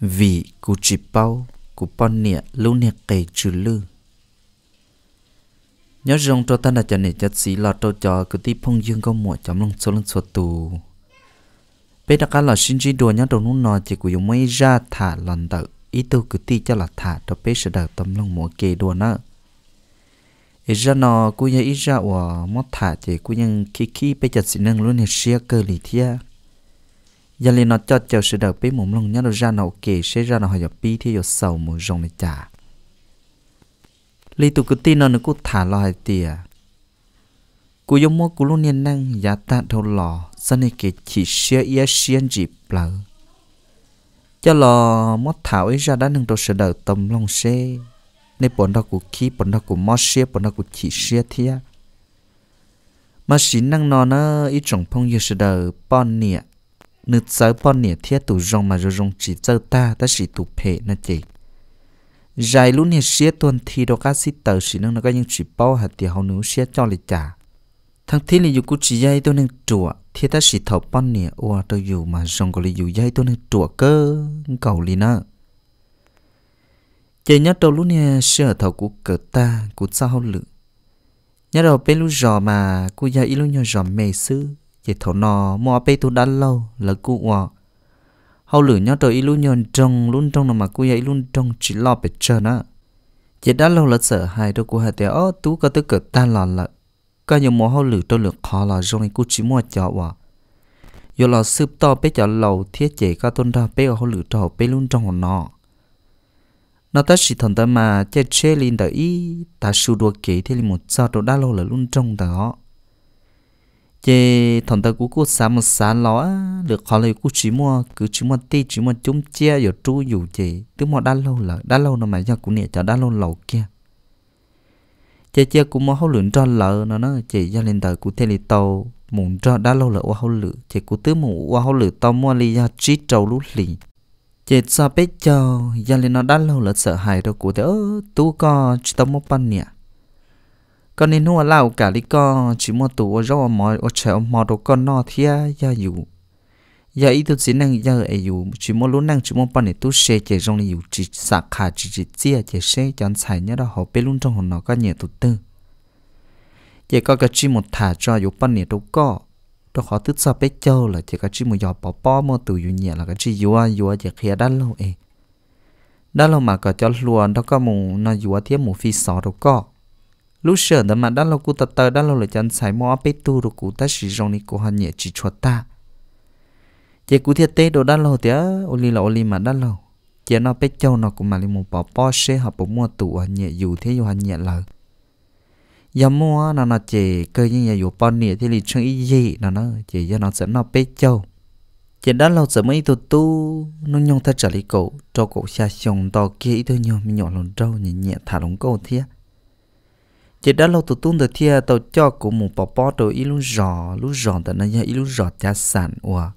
vì cụ chỉ bao cụ bọn nịa lưu nịa cây trừ lư nhớ rằng cho ta đã cho nịa chất xí là cho cho cứ tí phong dương có mùa chấm lòng số lần số tù bây đã cả là xin chỉ đùa nhớ đầu nút nọ chỉ cụ dùng mấy ra thả lần tự ý tu cứ ti cho là thả cho bây sẽ đợi tâm lòng mùa kê đùa nữa ý ra nó cụ nhớ ý ra của mất thả chỉ cụ nhưng khi khi bây giờ xin năng luôn hết xia cơ lì thiệt giờ liền nó cho chờ sự đợi bí mồm lòng nhá nó ra nấu kì sẽ ra nó hỏi giờ bí thì giờ sầu mù rồng này chả li tụ cứ tin nó nó cứ thả lo hai tìa cú yếm mua cú luôn niên năng giá ta thâu lò sau này kì chỉ xe ia xiên dịp lỡ cho lò mót thảo ấy ra đã nâng đầu sự đợi tầm lòng xe nên bọn đó của khí bọn đó của mót xe bọn đó của chỉ xe thia mà xin năng nó nó ít trồng phong yêu sự đợi bọn nịa nữ sáu bọn nè thiết tụ rong mà rồi rong chỉ cho ta ta chỉ tụ phê nó chị dài lúc nè xế tuần thi đó các sĩ tờ sĩ nâng nó có những chỉ bao hạt thì hậu nữ xế cho lịch trả thằng thiết là dù cú chỉ dây tôi nâng trùa thiết ta chỉ thọ bọn nè ua tôi dù mà rong có lì dù dây tôi nâng trùa cơ cầu lì nó chị nhớ đầu lúc nè xế thọ của cờ ta của sao lự nhớ đầu bên lúc rò mà cô gia ít lúc nhớ rò mê sư chỉ thấu nọ mua bê tu đã lâu là cụ ngọ hầu lử nhau trời luôn nhon trong luôn trong nó mà cụ ấy luôn trong chỉ lo bệt chờ nữa chỉ đã lâu là sợ hãi đâu cụ hạt tiệt ó tú có tới cực ta lò là có nhiều mùa hầu lửa tôi lược khó là rồi cụ chỉ mua cho hòa giờ là sư to bê cho lâu thiết chế có tôn ra bê hầu lửa trò bê luôn trong hồn nọ nó ta chỉ thằng ta mà chơi chơi lên tới ý ta sưu đua kỹ thì một sao đồ đã lâu là luôn trong đó chế thằng ta cũng có xả một xả ló được họ lấy cũng chỉ mua cứ chỉ mua tê chỉ mua chung chia rồi tru dù chế cứ mua đã lâu là đã lâu nó mà ra cũng nè cho đã lâu lâu kia chế chế cũng mua hậu lượng cho lợ nó nó chế ra lên đời cũng thế thì tàu muốn cho đã lâu là ô hậu lự chế cũng tứ mua ô hậu lự tàu mua li ra trí trâu lú lì chế sao biết cho ra lên nó đã lâu là sợ hãi đâu cũng thế ơ tu co chỉ tao mua pan nè con nên nuôi lao cả đi co chỉ mua tủ rau mò ở chợ mò đồ con no thia ya dù ya ít tôi năng ya ấy dù chỉ mua lúa năng chỉ mua để tu xe chỉ rong này dù chỉ sạc khá chỉ chỉ chia chỉ xe chọn xài nhá đó họ bê luôn trong hồn nó có nhiều tụt tư vậy có cái chỉ một thả cho dù bánh để đâu co, đó họ tức sao bé châu là chỉ có chỉ một giọt bỏ bỏ mua tủ dù nhẹ là cái chỉ dù dù chỉ khía đắt lâu ấy đó là mà có cho luôn đó có một nó dù thiết một phi sọ đâu co lúc sợ đó mà đã lâu cụ ta tờ đã lâu là chân xài mò bê tu rồi cụ ta sử dụng đi cụ hàn nhẹ chỉ cho ta chị cụ thiệt tế đồ đã lâu thì ô li là ô li mà đã lâu chị nó bê châu nó cũng mà li một bỏ bỏ xe họ bỏ mua tủ hàn nhẹ dù thế dù hàn nhẹ lờ giờ mua nó nó chị cơ như nhà dù bỏ nhẹ thì li chung ý gì nó nó chị giờ nó sẽ nó bê châu chị đã lâu sẽ mấy tu tu nó nhung ta trở lại cổ cho cổ xa xong to kia ít thôi nhiều mình nhỏ lồng trâu nhẹ nhẹ thả lồng cổ thiệt chỉ đã lâu tụi tung được thia tàu cho của một bò bò đồ ít lúc rõ lúc rõ tại nơi ít lúc rõ cha sản ủa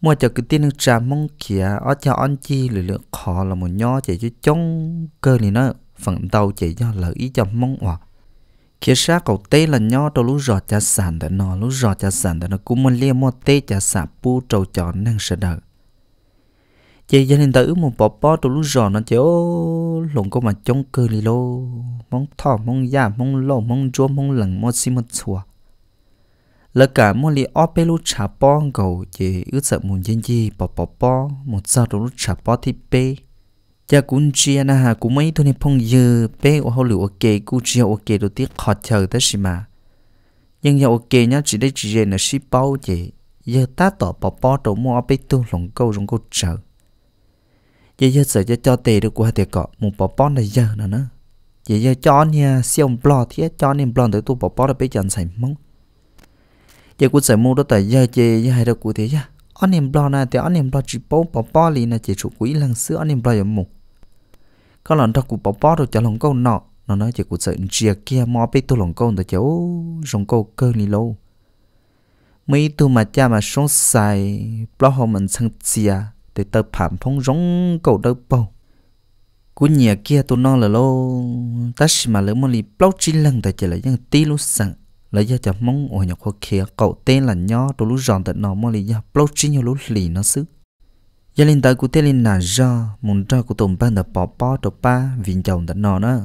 mua cho cái tiền trà mong kia ở cho anh chi lực lượng khó là một nho chạy cho chống cơ này nó phần tàu chạy cho lợi ý cho mong ủa kia sát cậu tê là nho tàu lúc rõ cha sản tận nó lúc rõ cha sản tận nó cũng muốn liên mua tê cha sản pu trâu chọn năng sợ đời chị gia đình ta ước một bỏ bỏ tụ lúc giòn nó chéo lồng có mà trong cơ lì lô mong thọ mong già mong lô mong chua mong lần mong xi mong chua lỡ cả mong lì óp bê lúc chả bỏ cầu chị ước sợ muốn dân gì bỏ bỏ bỏ một sao tụ lúc chả bỏ thì bê cha cũng chi anh hà cũng mấy thôi nên phong dư bê ô hậu lựu ok cũng chia ok đầu tiên khó chờ tới xí mà nhưng giờ ok nhá chỉ đây chỉ là ship bao chị giờ ta tỏ bỏ bỏ tụ mua bê tu lồng câu rong câu chờ giờ giờ sợ giờ cho tệ được qua thì cọ một bỏ bón là giờ nữa nữa giờ giờ cho nha xem bò thiết cho nên bò tới tu bỏ bó là bây giờ sành mong giờ cũng sợ mua đó tại giờ chị giờ hay đâu cụ thế ya anh em bò này thì anh em bò chỉ bó bỏ bó lì là chỉ chủ quý lần xưa anh em bò giống mù có lần đó cụ bỏ bó được cho lòng câu nọ nó nói chỉ cụ sợ chia kia mò bây tu lòng câu rồi cháu rồng câu cơ lì lâu mấy tu mà cha mà sống xài bò họ mình sang chia để tờ phạm phong rong cầu đỡ bầu cú nhà kia tôi nó là lô ta xì mà lấy một ly bao chi lần tại chỉ là những tí lúc sẵn lấy ra cho mong ở nhà khoa kia cậu tên là nhó tôi lúc giòn tại nó một ly ra bao chi nhiều lúc lì nó sức gia linh tới của tên linh là do muốn cho của tụm ban tập bỏ bỏ tụm ba viện chồng tại nó đó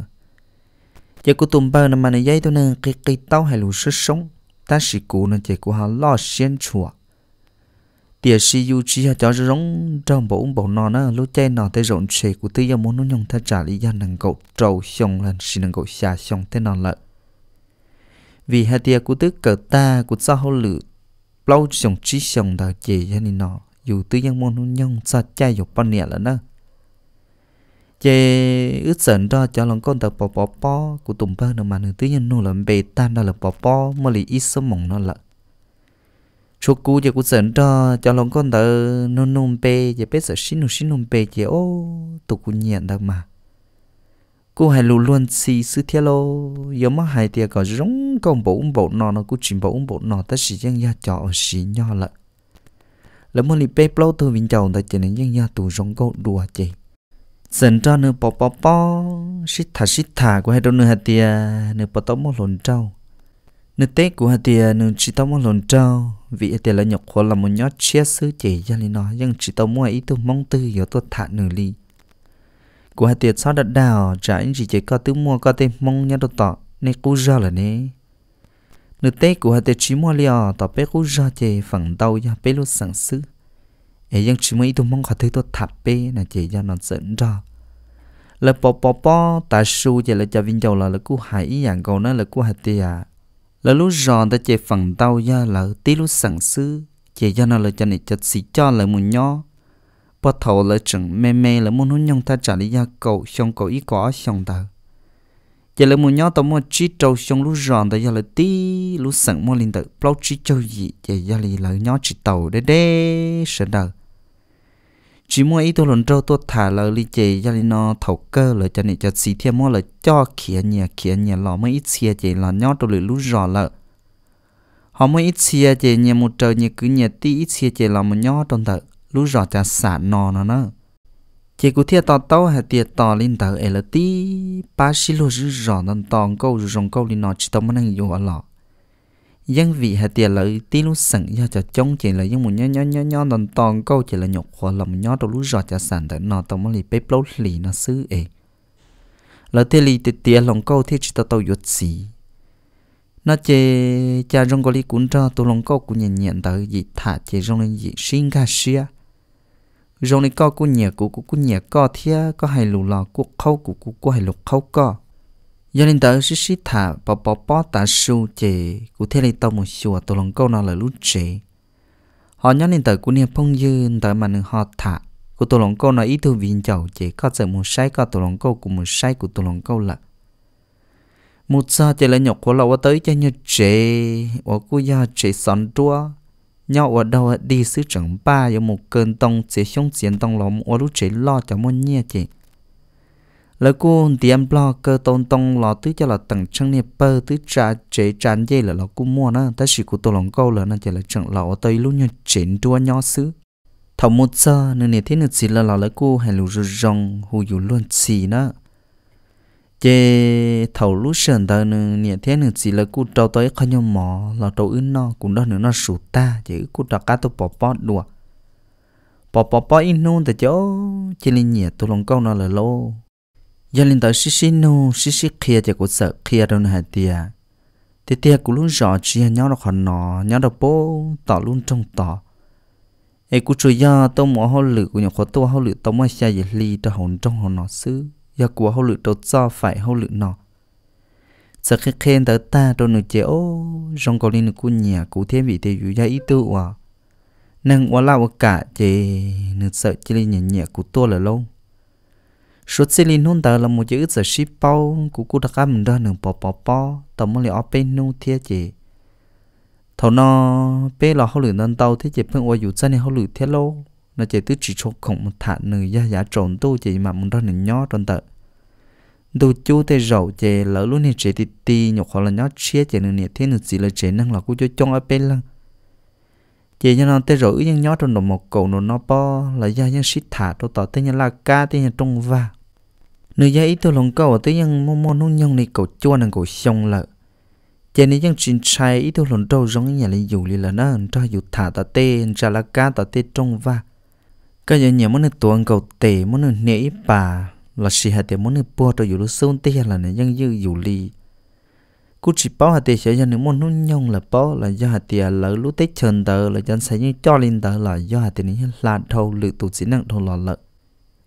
giờ của tụm ban mà này dây tôi nó cái cây tao hay lù sức sống ta chỉ cú nó chỉ của họ lo xiên chuột bia si yu chi ha cho rong trong bộ bộ nọ nó lúc chơi nọ tay rộn chè của tư yếm muốn nó nhong thay trả lý gia nàng cậu trầu xong lên xin nàng cậu xa xong thế nọ lợ vì hai tia của tư cờ ta của sao hậu lự lâu xong chi xong đã chè ra nên nọ dù tư yếm muốn nó nhong sa cha dục bao nè là nó chè ướt sần đó cho lòng con tập bò bò bò của tụm bơ nó mà nữ tư yếm nô làm bề tan đó là bò bò mà lì ít sớm mộng nó lợ chú cú giờ cú dẫn cho cho lòng con tớ nó nôm bê giờ biết sợ xin nôm xin nôm bê giờ ô tụ cú nhận đâu mà cú hay lù luôn xì sư thiệt lo giờ mà hay thì có giống con bộ ung bộ nọ nó cú chìm bộ ung bộ nọ ta chỉ dân gia trọ xì nho lợ lỡ mà lì bê bao thôi mình chồng ta chỉ nên riêng nhà tụ giống câu đùa chơi dẫn cho nữa bỏ bỏ bỏ xít thà xít thà cú hay đôi nữa hạt tiề nữa bỏ tóm một lồn trâu nữ tế của thì nữ chỉ tao muốn lồn trâu vì thì là nhọc khó là một nhót chia sứ chỉ ra lên nó nhưng chỉ tao muốn ý tôi mong tư hiểu tôi thả nữ ly của hạt tiệt sau đặt đào trả anh chỉ chỉ có tứ mua có tên mong nhá được tỏ nên cú ra là nế nữ tế của hạt tiệt chỉ mua liò tỏ bé cú ra chè phẳng đầu ra bé lúc sẵn sứ ấy nhưng chỉ mới tôi mong có thứ tôi thả bé là chỉ ra nó dẫn ra là bỏ bỏ bỏ ta su chỉ là cho vinh dầu là là cú hải ý dạng à, cầu nó là cú hạt tiệt là lúc giòn ta chế phần tàu ya là tí lúc sẵn sư chế ya nó là cho này chật xì cho là muốn nhó, bắt thầu là chừng mê mê là muốn hôn nhông ta trả lý ya cậu xong cậu ý có xong ta chế là muốn nhó tao mua chi trâu xong lúc giòn ta ya là tí lúc sẵn mua linh tự bao chi trâu dị chế ya là nhó chỉ tàu đê đê sợ đời chỉ mua ít tôi lần trâu tôi thả là lý chế gia đình nó thầu cơ là cho nên cho xí thiên mua là cho khía nhà khía nhà lò mới ít xia chế là nhót tôi lũ rõ là họ mới ít xia chế nhà một trời nhà cứ nhà tí ít xia chế là một nhót trong tờ lũ rõ cha xả nò nó nữa chỉ cụ thiệt tò tàu hay tiệt tò lên tờ ấy là tí ba xí lô rõ nó tòn câu rồi rồng câu lên nó chỉ tao muốn ăn dùng ở lọ dân vị hạt tiền lợi tí lúc sẵn do cho chống chỉ là những một nhó nhó nhó nhó đòn toàn câu chỉ là nhục khó lòng nhó đầu lúc giọt cho sẵn để nó tao mới lì bếp lâu lì nó xứ ế là tiền lì tiền tiền lòng câu thì chỉ tao tao yết xì nó chê cha rong có lý cuốn cho tôi lòng câu cũng nhận nhận tới gì thả chê rong lên gì xin cả xia rong này co cũng nhẹ cũng cũng nhẹ co thia có hay lù lò cũng khâu cũng cũng hay lục khâu co giờ nên tới sẽ xí thả bỏ bỏ bỏ tả su chỉ cụ thể là tao một sùa tôi lòng câu nào là lúc chỉ họ nhớ nên tới cụ niệm phong dư tới mà nên họ thả cụ tôi lòng câu nói ý thư viên chầu chỉ có sợ một sai có tôi lòng câu của một sai của tôi lòng câu là một giờ chỉ là nhọc của lâu tới cho như chế ở cụ gia chế sẵn tua nhau ở đâu đi sứ chẳng ba có một cơn tông chế xuống chiến tông lòng ở lúc chế lo cho muốn nhẹ chị lỡ cô tiền blo cơ tôn tông lo tứ cho là tầng chân nè bơ tứ trả chế tràn dây là lọ cô mua nó ta chỉ cô tô lòng câu là nó chỉ là chẳng lọ tới luôn như chỉnh đua nhỏ xứ thầu một giờ nên nè thế nữa chỉ là lọ lỡ cô hay lù rù rong hù dù luôn xì nó chế thầu lúc sờn tờ nên nè thế nữa chỉ là cô trâu tới khó nhau mỏ là trâu ưn nó cũng đó nữa nó sụt ta chứ cô trâu cá tôi bỏ bỏ đùa bỏ bỏ bỏ in nôn tại chỗ chỉ là nhẹ tôi lòng câu nó là lô yalin tao xí xí nu xí xí kia thì cũng sợ kia đâu nè tia thì tia cũng luôn rõ chia nhau nó còn nọ nhau đâu bố tỏ luôn trong tỏ ấy e cũng chơi ya tao mua hao lự của nhà khó tao hao lự tao mua xe gì li tao hồn trong hồn nọ xứ ya của hao lự tao cho phải hao lự nọ sợ khi khen tao ta tao nửa chế ô trong cầu linh của nhà cũng thêm vị thì dụ ya ý tư à nàng quá lao cả chế nửa sợ chỉ linh nhà nhà của tôi là lâu số xe linh hôn tờ là một chữ giờ ship bao của cô đặc mình ra nương bò bò bò tầm một liệu open nu thia chị thầu nó bé là họ lửa nâng tàu thế chị phương ôi dù chân này họ lửa thế lâu nó chị tứ chỉ chốt khổng một thả nửa giá giá trộn tu chị mà muốn ra nửa nhó tròn tờ đồ chú tê rậu chị lỡ luôn này chị tì tì nhục họ là nhó chia chị nửa nè thế nửa gì là chị năng là cô cho chong open bên lăng chị cho nó tê rậu nhưng nhó trong đồng một cầu nó nó bo là gia nhân ship thả tôi tỏ tê nhân là ca tê nhân trung va Nữ giấy tôi lòng cầu tới yang mô mô nông nhông này cầu chua nàng cầu xong lợ Chè nên yang trình sai ý tôi lòng trâu giống nhà lấy dù lì là nó cho dù thả ta tê ra là cá ta tê trong va Cái giờ nhà món này tuần cầu tê món này nế bà là xì hạt tê món này bùa cho dù lúc sông tê là này yang dư dù lì Cú chỉ bảo hạt tê sẽ cho những món nông nhông là bảo là do hạt tê à lỡ lúc tết chờ đợi là dân sẽ như cho lên đợi là do hạt tê này là thâu lự tụ chỉ năng thâu lọ lợn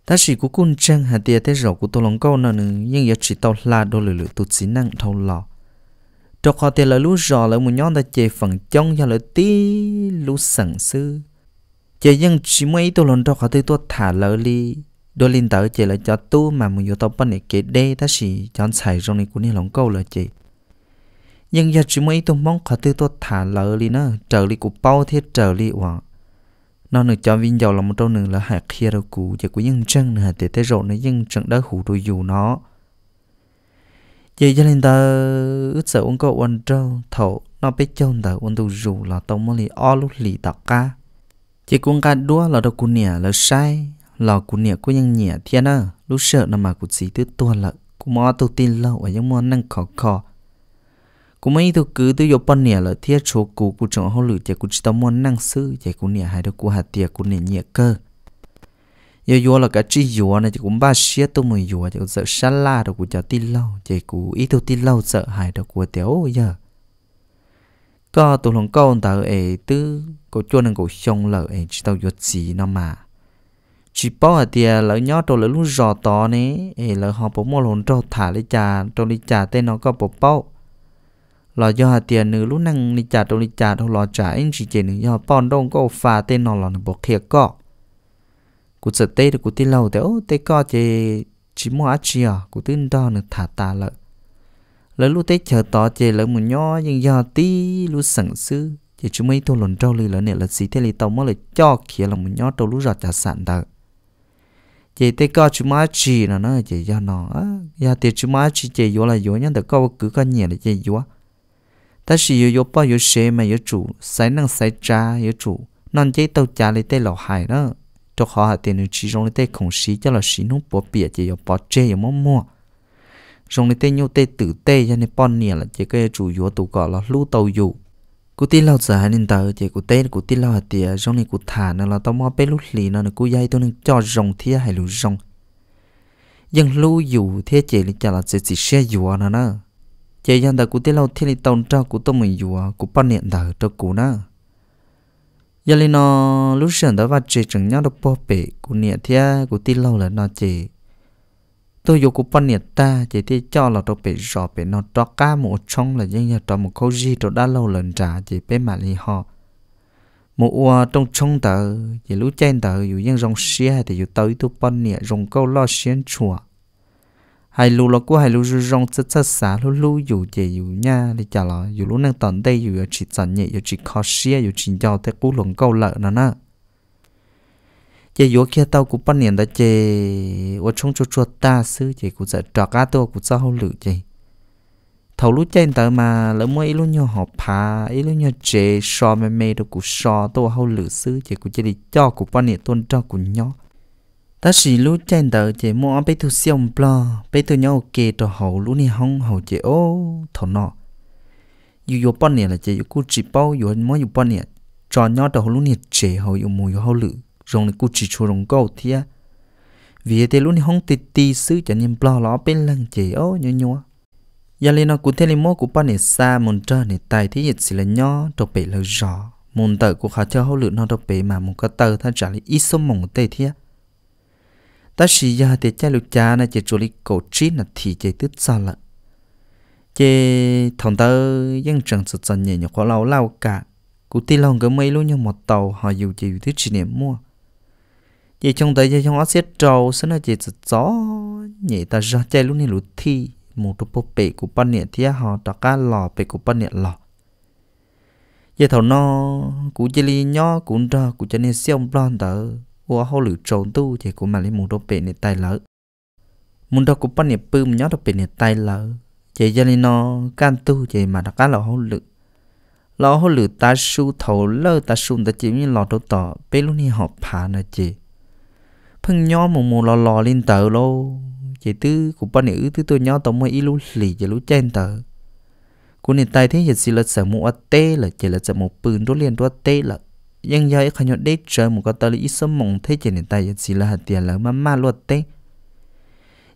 ta chỉ cú cún chân hạt tiệt thế rồi của tôi lòng câu nữa nhưng giờ chỉ tao là đôi lử lử tụt xí năng thâu lò cho họ tiệt là lú rò là một nhóm ta chè phần trong cho là tí lú sẵn sư chè dân chỉ mấy tôi lòng cho họ tôi tôi thả lỡ li đôi linh tử chè là cho tu mà một yếu tao bên này kể đây ta chỉ chọn xài trong này cú này lòng câu là chè nhưng giờ chỉ mấy tôi mong họ tôi tôi thả lỡ li nữa trở li của bao thiết trở li hoàng nó nữa cho viên dầu là một trong nữa là hạt kia đâu cũ giờ của dân chân hạt để tới rồi nó dân chân đã hủ đôi dù nó vậy cho nên ta ước sợ uống có uống trâu thổ nó biết chôn ta uống đồ dù là tông mới lì o lúc lì tạc ca chỉ cũng ca đua là đâu cũng nhẹ là sai là cũng nhẹ của dân nhẹ thiên à lúc sợ nó mà cũng chỉ tới tua là cũng mò tu tin lâu ở những món năng khó khó cú mấy thứ cứ tôi vô bận nè là thiết chỗ cú cú chọn hậu lử chạy cú chỉ tao muốn năng sư chạy cú nè hai đứa cú hạt tiệt cú nè nhẹ cơ giờ vô là cái chi vô này chỉ cũng ba xía tôi mới vô chỉ sợ xa la rồi cú chả tin lâu chạy cú ít thôi tin lâu sợ hai đứa cú tiểu giờ có tôi lòng con tao ấy tư cậu chua nên cậu xong lỡ ấy chỉ tao vô gì nó mà chỉ bảo hạt tiề lỡ nhỏ tôi lỡ lúc rò to nè ấy lỡ họ bỏ mua lồn trâu thả lấy trà trâu lấy trà tên nó có bỏ bao lò do hà tiền nữ lúc năng ni chả đâu ni chả đâu lò trả anh chỉ chỉ nữ do đông có phà tên nó lò nó bỏ khía cọ cụ sợ tê được cụ tin lâu thế ô tê co chỉ chỉ mua á à, cụ tin đo nữ thả tà lợ lỡ lúc tê chờ tỏ chỉ lỡ một nho nhưng do tí lúc sẵn sư chỉ chúng mấy thô lồn trâu lì lỡ nè là xí thế lì tàu mới là cho khía là một nho trâu lúc giọt trả sẵn đợi chị tê co chú má chị nó nói chị do giờ tê chú má chị chị vô là vô nhân tớ co cứ con nhẹ là chị vô ta chỉ yêu yêu bao yêu xe mà yêu chủ sai năng sai cha yêu chủ non chế tàu cha lại tê lò hài đó cho họ hạ tiền chỉ trong lấy tê khổng xí cho là xí nung bỏ bịa chỉ yêu bỏ chê yêu mong mua trong lấy tê nhau tê tử tê cho nên bọn nè là chế cái chủ yếu tụ gọi là lũ tàu yêu cú tin lâu giờ nên tờ chế cú tê cú tin lâu hạt tiền trong này cú thả nó là tao mua bê lúc lì nó là cú dây tôi nên cho rồng thia hay lù rồng dân lưu yêu thế chế là chả là chế chỉ xe yêu nó nữa chế dân ta cụ tiết lâu thiết lý tông cho cụ tôi mình dùa à, cụ bắt niệm thở cho cụ nữa giờ lên nó lúc sớm đó và chế chẳng nhau được bỏ bể cụ niệm thế cụ tiết lâu là nó chế tôi dù cụ bắt niệm ta chế thế cho là tôi bể rõ bể nó cho cá một trong là dân nhờ cho một câu gì cho đã lâu lần trả chế bể mà li họ một ua trong trong tờ chế lúc chen tờ dù dân rong xe thì dù tới tôi bắt niệm rong câu lo xuyên chùa hai lu lo của hai lu rú rong chất chất xả lu lu dù dễ dù nha đi chả là dù lu năng tận đây dù chỉ tận nhẹ dù chỉ khó xia dù chỉ giàu thế cú lồng câu lợ nè nè chỉ dù kia tao cũng bắt niệm đã chỉ ở trong chỗ chỗ ta xứ chỉ cũng sẽ trọ cá tôi cũng sẽ hậu lự chỉ thầu lúc trên tờ mà lỡ mua ít lúc nhau họ phá ít lúc nhau chế so mê mê đâu cũng so tôi hậu lự xứ chỉ cũng chỉ đi cho cũng bắt niệm tôn cho cũng nhó ta chỉ lú trên tờ chỉ mua bê thu xiêm blo bê thu nhau kê cho hậu lú ni hông hậu chỉ ô thọ nọ dù dù bọn này là chỉ dù cú chỉ bao dù mua dù bọn nè cho nhau cho hậu lú ni chỉ hậu mua mùi hậu lự rong này cú chỉ chua rong câu thia vì thế lú ni hông tì tì sứ cho nên blo ló bên lần chỉ ô nhau nhớ giờ lên nó cũng thế lên mua của bọn này xa môn trơ này tài thì dịch xì là nhau cho bể là rõ môn tờ của khá cho hậu lự nó cho bể mà một cái tờ thay trả lại ít số mỏng tê thia ta sĩ ya thì cha lục cha na chỉ chú lý cổ trí na thì chỉ tức sao lận chế thằng ta dân chẳng sự chân nhẹ nhở khó lâu lâu cả cụ ti lòng cái mây luôn như một tàu họ dù chỉ thứ chỉ niệm mua chế trong tay chế trong áo xiết trâu sẽ na chế sự gió nhẹ ta ra chơi luôn như lụt thi một chút bố bể của ban nhẹ thì họ đặt cá lò bể của ban nhẹ lò chế thằng nó cụ chỉ li nhỏ cũng ra cụ cho nên xem plan tới của hồ lửa trốn tu chỉ của mà lấy muốn đọc bể này tài lỡ muốn đọc của bọn này bơm nhớ đọc bể này tài lỡ chỉ cho nên nó can tu chỉ mà đọc cá là hồ lửa, lọ hồ lửa ta su thấu lỡ ta su ta chỉ như lọ đâu tỏ bê lúc này họ phá nè chị phăng nhó mù mù lò lò lên tờ lô chỉ tư của bọn này ứ tư tôi nhó tổng mơ y lú lì chị lú chen tờ của này tay thế hiện xì lật sở mù a tê là chỉ lật sở mù pừng rốt liền rốt tê lật ยังยายขยนได้เจอมุกตอลิอิสมงเทเจนตายสิละเตียละมามาลวดเต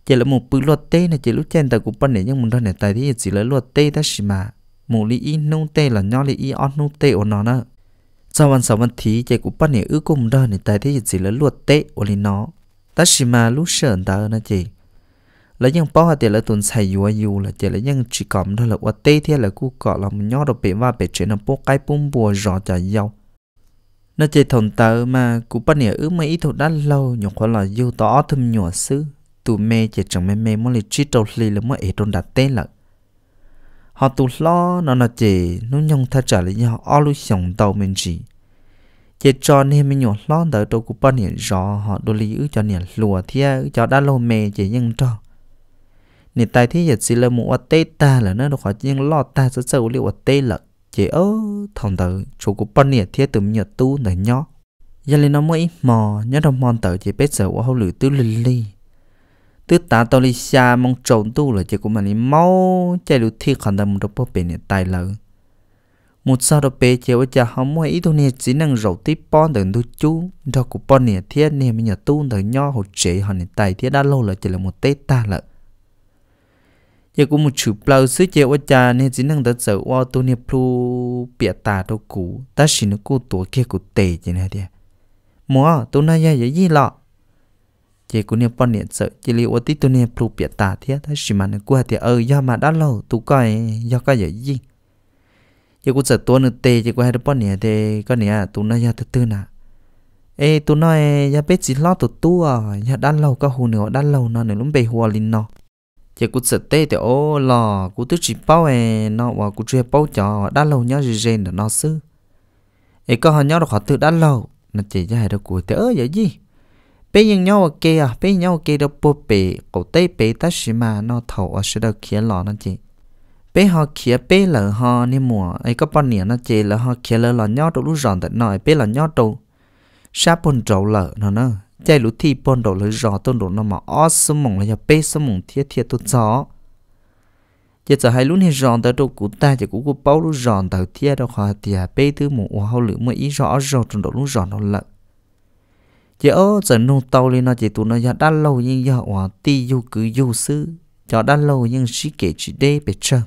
เจละมุปืลวดเตนะเจลุเจนตะกูปนเนี่ยยังมุนทนตายที่สิละลวดเตตาชิมามุลีอีนุ่งเตละย่อลีอีออนนุ่งเตโอนอนะสวันสวันทีเจกูปนเนี่ยอื้อกุมดอเนี่ยตายที่สิละลวดเตโอลินอตาชิมาลุเชิญตานะเจแล้วยังป้อเตละตุนใส่ยัวอยู่ละเจละยังจีกอมดอละวัดเตเทียละกูเกาะละมุนย่อดอเปว่าเปเจนะโปกไกปุ่มบัวรอจะยาว nó chơi thòng tờ mà cụ bắt nè ước mấy ít thầu đã lâu nhổ khó là yêu tỏ thâm nhỏ xứ tụ mê chỉ chẳng mê mê mỗi lần chít đầu lì là mỗi ấy trong đặt tên là họ tụ lo nó nó chỉ nó nhông thay trả lại nhau ao lưu sống tàu mình chỉ chỉ cho nên mình nhổ lo tới đầu cụ bắt nè rõ họ đôi lì ước cho nè lùa thia cho đã lâu mê chỉ nhân cho nên tại thế giờ chỉ là một tê ta là nó được họ nhân lo ta sẽ sâu liệu tê lợt chế ớ thòng tử chủ của bọn à, nè thiết tụm nhật tu nở nhó giờ lên nó mới mò nhớ đồng mòn tử chế bết giờ của hậu lử tư lì lì tư tá tao lì xa mong trộn tu là chế của mình lì mau chạy lù thiết khẳng tâm đồ bố bề nè tài lợ một sao đồ bề chế với cha hông mới ý tu nè chỉ năng rậu tí bọn tờ tu chú đó của bọn à, nè thiết nè mình nhật tu nở nhó hồ chế hòn nè tài thiết đã lâu là chỉ là một tết ta lợi giờ cũng một chữ plau sứ chế ở cha nên chỉ năng đã sợ qua tôi nè plu bịa tà đâu cũ ta chỉ nó cô tổ kia cô tệ chứ nè đi mua tôi nay giờ gì lọ chế cũng nè bọn nè sợ chỉ liệu ở tí tôi nè plu bịa tà thế ta chỉ mà nó qua thì ờ do mà đã lâu tôi coi do coi gì giờ cũng sợ tôi nữa tệ chứ qua hai đứa bọn thì con nè tôi nay giờ từ từ nè tôi nói giờ biết chỉ lo tụt tua giờ đã lâu có hồ nữa đã lâu nó nữa lúc về hồ linh nó chỉ cú sợ tê thì ô lò cú tức chỉ bao hè nó và cú chơi bao trò đã lâu nhớ gì gì nó sư ấy có họ nhớ được họ tự đã lâu nó chỉ cho hai đứa cú thì ơ vậy gì bây nhìn nhau ở kia à bây nhau ở kia đâu bố bể cậu tê bể ta xí mà nó thầu ở sữa đầu kia lò nó chị bây họ kia bây lỡ họ nên mùa ấy có bao nhiêu nó chị là họ kia lỡ lò nhau đâu lúc giòn tại nồi bây lỡ nhau đâu sáp bồn trầu lỡ nó nữa chạy lũ thi bọn đầu lưỡi rõ tôn đồ nó mà ó sớm mộng là nhà bê sớm mộng thiết thiết tốt gió giờ giờ hai lũ này rõ tới đồ cũ ta chỉ cũ cũ bao lũ rõ tới thiết đâu khỏi tiệt bê thứ mộng ô hậu lưỡi mà ý rõ rõ trong đồ lũ rõ nó lợn giờ ơ giờ nô tàu lên nó chỉ tụ nó giờ đã lâu nhưng giờ hòa ti du cứ du sư cho đã lâu nhưng chỉ kể chỉ đê bề trơn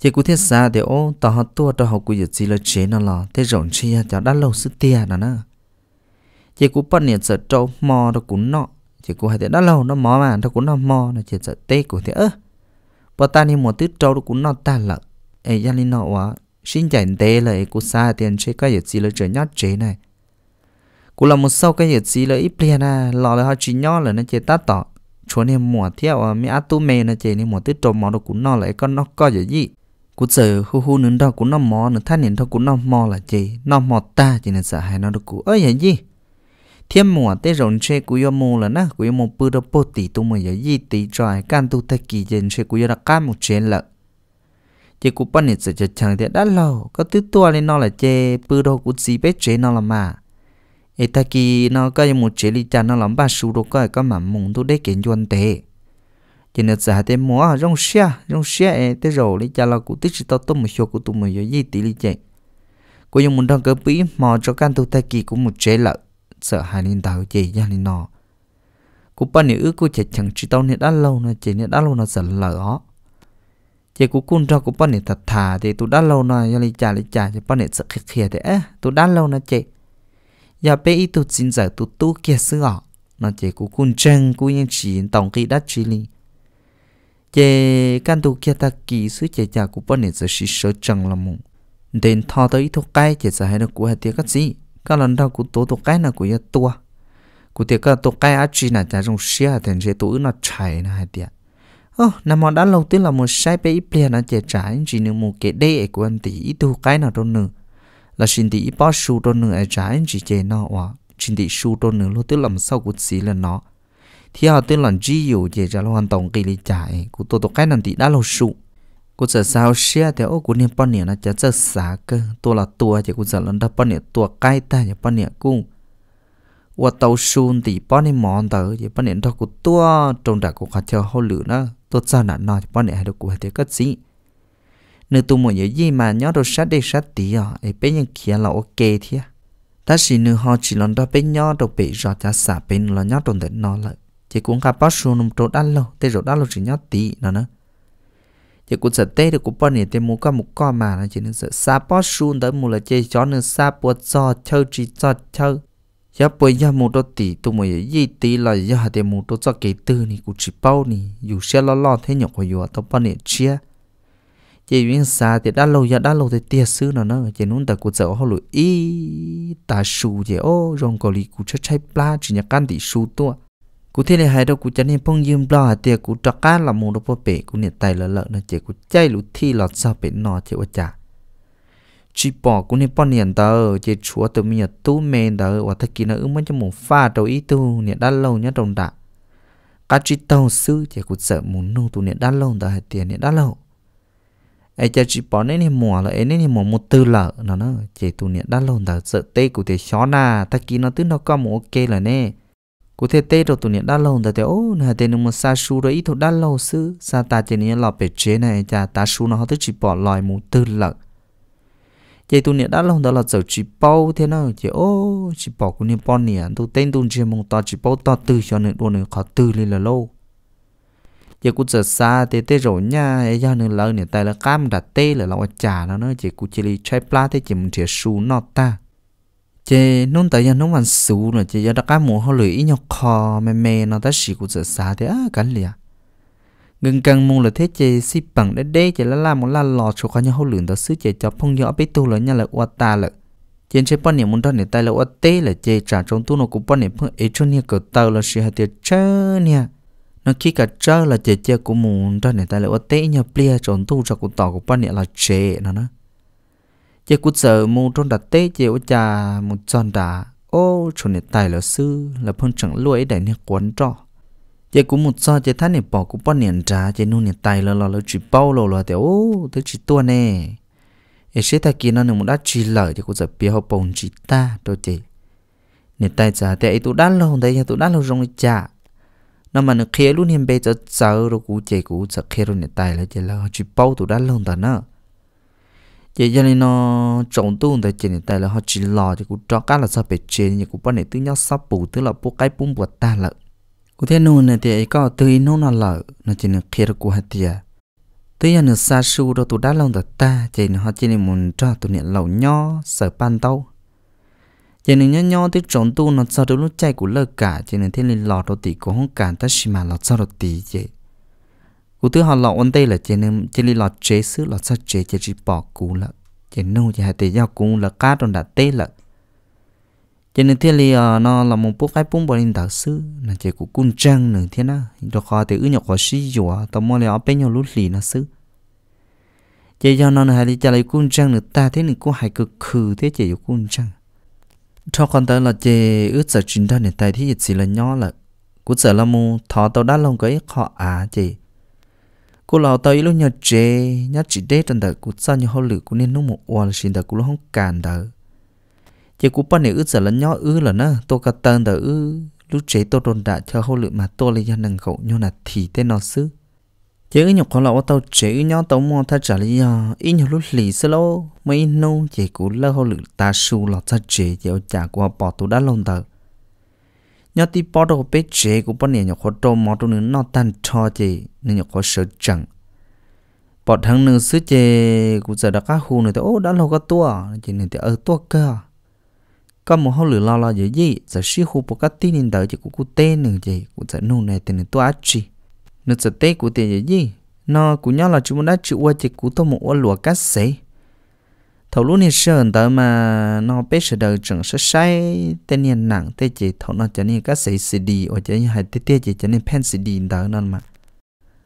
giờ cú thiết xa thì ô tao họ tua tao học cú giờ chỉ là chế nó lò thế rộn chia cho đã lâu sư tia nó nữa chỉ cú bắt niệm sợ trâu mò nó cú nọ chỉ cú hay thế đã lâu nó mò mà nó cú nọ mò nó chỉ sợ tê của thế ơ bà ta đi một tít trâu nó cú nọ ta lợ ấy gian linh nọ quá xin chạy tê là ấy cú xa tiền chơi cái gì là chơi nhát chế này cú làm một sau cái gì gì là ít tiền à lọ là họ chỉ nhỏ là nó chơi tát tỏ chỗ niệm mò theo à mấy át tu mê nó chơi niệm một tít trâu mò nó cú nọ lại con nó coi gì gì cú sợ hu hu nướng đó cú nọ mò nó thanh niệm đó cú nọ mò là gì nọ mò ta chỉ là sợ hãi nó đó cú ơi vậy gì thêm mùa tới rồng chê cú yo mù là na cú yo mù bự đó bố tỷ tu mù yo yi tỷ trời can tu thay kỳ dân chê cú yo đã can một chén lợ chê cú bắn nít sẽ chẳng thế đã lâu có tứ tua lên nó là chê bự đó cú gì bé chế nó là mà ê ta kỳ nó có yo mù chê li cha nó làm ba số đồ có có mà mùng tu đế kiện chuẩn tệ chỉ nên sẽ thế mùa à, rong xia rong xia ê tê rồng li cha là cú tích chỉ tao tu mù yo cú tu mù yo yi tỷ li chế cú yo mù đang cơ bí mò cho can tu thay kỳ cú một chế lợ sợ hãi linh tao chỉ ra linh nọ cú ba nữ ước cú chạy chẳng chỉ tao nên đã lâu nó chỉ nên đã lâu nó sợ lỡ ó chỉ cú cun cho cú ba nữ thật thà thì tôi đã lâu nó giờ lấy trả lấy trả thì ba nữ sợ khịt khịt thế á tôi đã lâu nó chị giờ bé ít tôi xin giờ tôi tu kia sư họ, nó chỉ cú cún chân cú nhân chỉ tổng kỳ đã chỉ linh chế căn tu kia ta kỳ suy chế chả của bọn này sợ sĩ sợ chẳng là mùng đến thọ tới thuốc cay chế sợ hay nó của hạt tiếc cái gì các lần đầu cụ tố tố cái là cụ yêu tua cụ thể các tổ cái ác chi là chả dùng xe thì sẽ tụi nó chạy là hay tiệt ô nằm mòn đã lâu tiên là một sai bé ít bia nó chạy trái chỉ nếu một cái đê của anh tỷ ít tụ cái nào đâu nữa là xin tỷ ít bao su đâu nữa ai trái chỉ chạy nó quá xin tỷ su đâu nữa lúc tức làm một sau cụ xí là nó thì họ tiên là chỉ yêu chạy cho lo hoàn toàn kỳ lý chạy cụ tố tố cái nào tỷ đã lâu sụt กูจะสาวเชียแต่โอ้กูเนี่ยป้อนเนี่ยนะจะจะสาเกตัวละตัวจะกูจะลันดาป้อนเนี่ยตัวใกล้ตาจะป้อนเนี่ยกุ้งว่าเตาชูนตีป้อนในหมอนเต๋อจะป้อนเนี่ยดอกกูตัวตรงดักกูขัดเจ้าเขาหลือนะตัวเจ้าหนาหน่อยป้อนเนี่ยให้ดอกกูให้เด็กก็สิเนื้อตัวหมดเยอะยี่มาย้อนดอกชัดได้ชัดตีอ่ะไอ้เป็นยังเขียนเราโอเคเทียแต่สิเนื้อหอจีลันดาเป็นย้อนดอกเปย์รอจะสาเป็นเราย้อนตรงเด็ดนอนเลย chỉ cũng gặp bác số nằm trộn ăn lâu, tê rốt ăn lâu chỉ nhát tí nữa nữa chỉ cũng sợ tê được cũng bao nhiêu tê muốn có một con mà nó chỉ nên sợ xa bó sun tới mua là chơi chó nên xa bó cho chơi chỉ cho chơi giờ bây giờ mua đồ tỷ tụi mày gì tỷ là giờ tê mua đồ cho cái tư này cũng chỉ bao này, dù xe lo lo thế nhọc của dù tao bao nhiêu chia chỉ viên sa thì đã lâu giờ đã lâu thì tiệt sư nó nó chỉ nún ta cũng sợ họ lụi ta sù chỉ ô rong cầu lì cũng chơi chơi pla chỉ nhặt căn tỷ sù tua กูที่เลยหายเรากูจะเนี่ยพงยืมปลอเตียกูจักการละมูรพเปกูเนี่ยไตละเลอะนะเจกูใจลุที่หลอดซาเป็นนอเจวจ่าชีปอกูเนี่ยป้อนเนี่ยเตอเจชัวตัวมีตู้เมนเตอว่าถ้ากินเออมันจะหมูฟาตัวอีตู้เนี่ยด้านลงเนี่ยตรงดักกาจิตเอาซื้อเจกูเสอหมูนูตัวเนี่ยด้านลงเตอเตียเนี่ยด้านลงไอ้เจชีปอเนี่ยเนี่ยหมัวละไอ้เนี่ยเนี่ยหมัวมุตือละนะเนาะเจตัวเนี่ยด้านลงเตอเสอเต้กูเตช้อนาถ้ากินเออตื้นเราก็หมูโอเคละเนี่ยกูเทเตเราตัวเนี้ยด้านลงแต่เดี๋ยวนะเดี๋ยวมันซาชูเราอีทุด้านลงซื้อซาตาเจนี่เราไปเจนะจ่าตาชูเราเขาต้องจีบปอลอยมูตื่นละเจตัวเนี้ยด้านลงแต่เราจะจีบเป้าเท่านั้นเจ้าโอ้จีบปอกูเนี่ยป้อนเนี่ยตัวเต้นตัวเชี่ยมงต่อจีบเป้าต่อตื่นชอนหนึ่งตัวหนึ่งเขาตื่นเลยละโล giờ cũng giờ xa tê tê rồi nha do nên lời này tại là cam đặt tê là lo trả nó nó chỉ cũng chỉ chơi plá thế chỉ mình chỉ su nó ta chế nung tới giờ nung vẫn sú rồi chế giờ đã cá mù họ lười ít nhọc khó mè mè nó đã xì cũng sợ xa thế á cả liền gần càng mồ là thế chế xí bằng để đế chế là làm một là lọ chỗ khó nhau họ lưỡi đó xứ chế cho phong gió bị tu lớn nhà là qua ta lợ chế chế bọn niệm muốn đó để tay là qua tê là chế trả trong tu nó cũng bọn niệm phong ấy cho nia cờ tàu là xì hạt tiền chớ nia nó khi cả chớ là chế chế của mù đó để tay là qua tê nhà plia trong tu cho cụ tỏ của bọn niệm là chế nó nữa chỉ cút giờ mu trong đặt tê chỉ ở nhà một tròn đá ô chủ nhật tài là sư là phân chẳng lỗi đại này quấn trọ chỉ cũng một trò chỉ thắt này bỏ cũng bao niệm trà chỉ nô này tài là là là chỉ bao là là tiểu ô tới chỉ tua nè ấy sẽ ta kia nó nằm đã trị lợi chỉ cút giờ bia họ bồng trị ta đâu chỉ nhật tài trà thế ấy tụ đã lâu thế nhà tụ đã lâu rồi chả nó mà nó khía luôn hiện bây cho giờ rồi cú chỉ cú giờ khía rồi nhật tài là chỉ là chỉ bao tụ đã lâu ta nữa chỉ cho nên nó trồng tu thì chỉ nên tại là họ chỉ lò cho cũng cho cá là sao bị trên nhưng cũng bắt này tự nhau sắp bù tức là bù cái bùn bột ta lợ cụ thế nụ này thì ấy có tự nó là lợ nó chỉ nên kia của hạt tiền tự nhiên nó xa xu đó tụ đã lòng ta chỉ nên họ chỉ nên muốn cho tụ nên lẩu nho sợ ban tàu chỉ nên nho nho thì trồng tu nó sao được lúc chạy của lơ cả chỉ nên thế nên lò đó tỷ cũng không cả ta xí mà lọt sao đầu tí vậy cú thứ họ lọ ôn tê là trên trên li lọ chế sứ lọ sao chế chế chỉ bỏ cú là trên nô chỉ hai tê giao cú là cá trong đã tê là trên nên thiên li nó là một bút cái bún bỏ lên đạo sứ là chế cú cung trăng nữa thế na rồi khó thì ứ nhọc khó xí dùa à. tao mua lại ở bên nhau lút lì nó sứ chế do nó là hai li trả lại cung trăng nữa ta thế nên cú hai cực khử thế chế dục cung trăng cho con tới là chế ước giờ chính thân này tại thì chỉ là nhỏ là cú sợ là mu thọ tao đã lòng cái khó à chế cô lão tới lúc nhớ chế nhớ chỉ đế trên đời cô sao nhớ hậu lử cô nên nó một oan xin đời cô nó không cản đời chỉ cô bọn này ư giờ là nhỏ ư là nó tôi cả tên đời ư lúc chế tôi đồn đã cho hậu lử mà tôi lấy ra nâng khẩu như là thì tên nó xứ chế cái nhục con lão tao chế nhớ tao mua ta trả lý do ít nhiều lúc lì xí lâu mấy nô chỉ cô lỡ hậu lử ta sưu lọt ra chế chỉ trả của bỏ tôi đã lâu đời nhớ tí bỏ đồ bế chế của bọn này nhỏ khó trâu mỏ trâu nữ nó tan cho chị nên nhỏ khó sợ chẳng bỏ thằng nữ sứ chế của giờ đã cá hù này thì oh, ô đã lâu có tua chị nên thì ở ờ, tua cơ có một hôm lửa lo lo dễ gì giờ xí hù bỏ cá tí nên đợi chị của cô tên nữa chị của giờ nô này thì nên tua ác chị nữa giờ tê của tiền dễ gì nó của nhau là chúng đã chịu qua chị của tôi một ô lúa cá sấy thầu lúc này sơn tới mà nó biết sự đời chẳng sẽ sai tên nhiên nặng tên chỉ thầu nó cho nên các sĩ cd ở cho nên hai tiết tiết chỉ cho nên pen đi, tới nên mà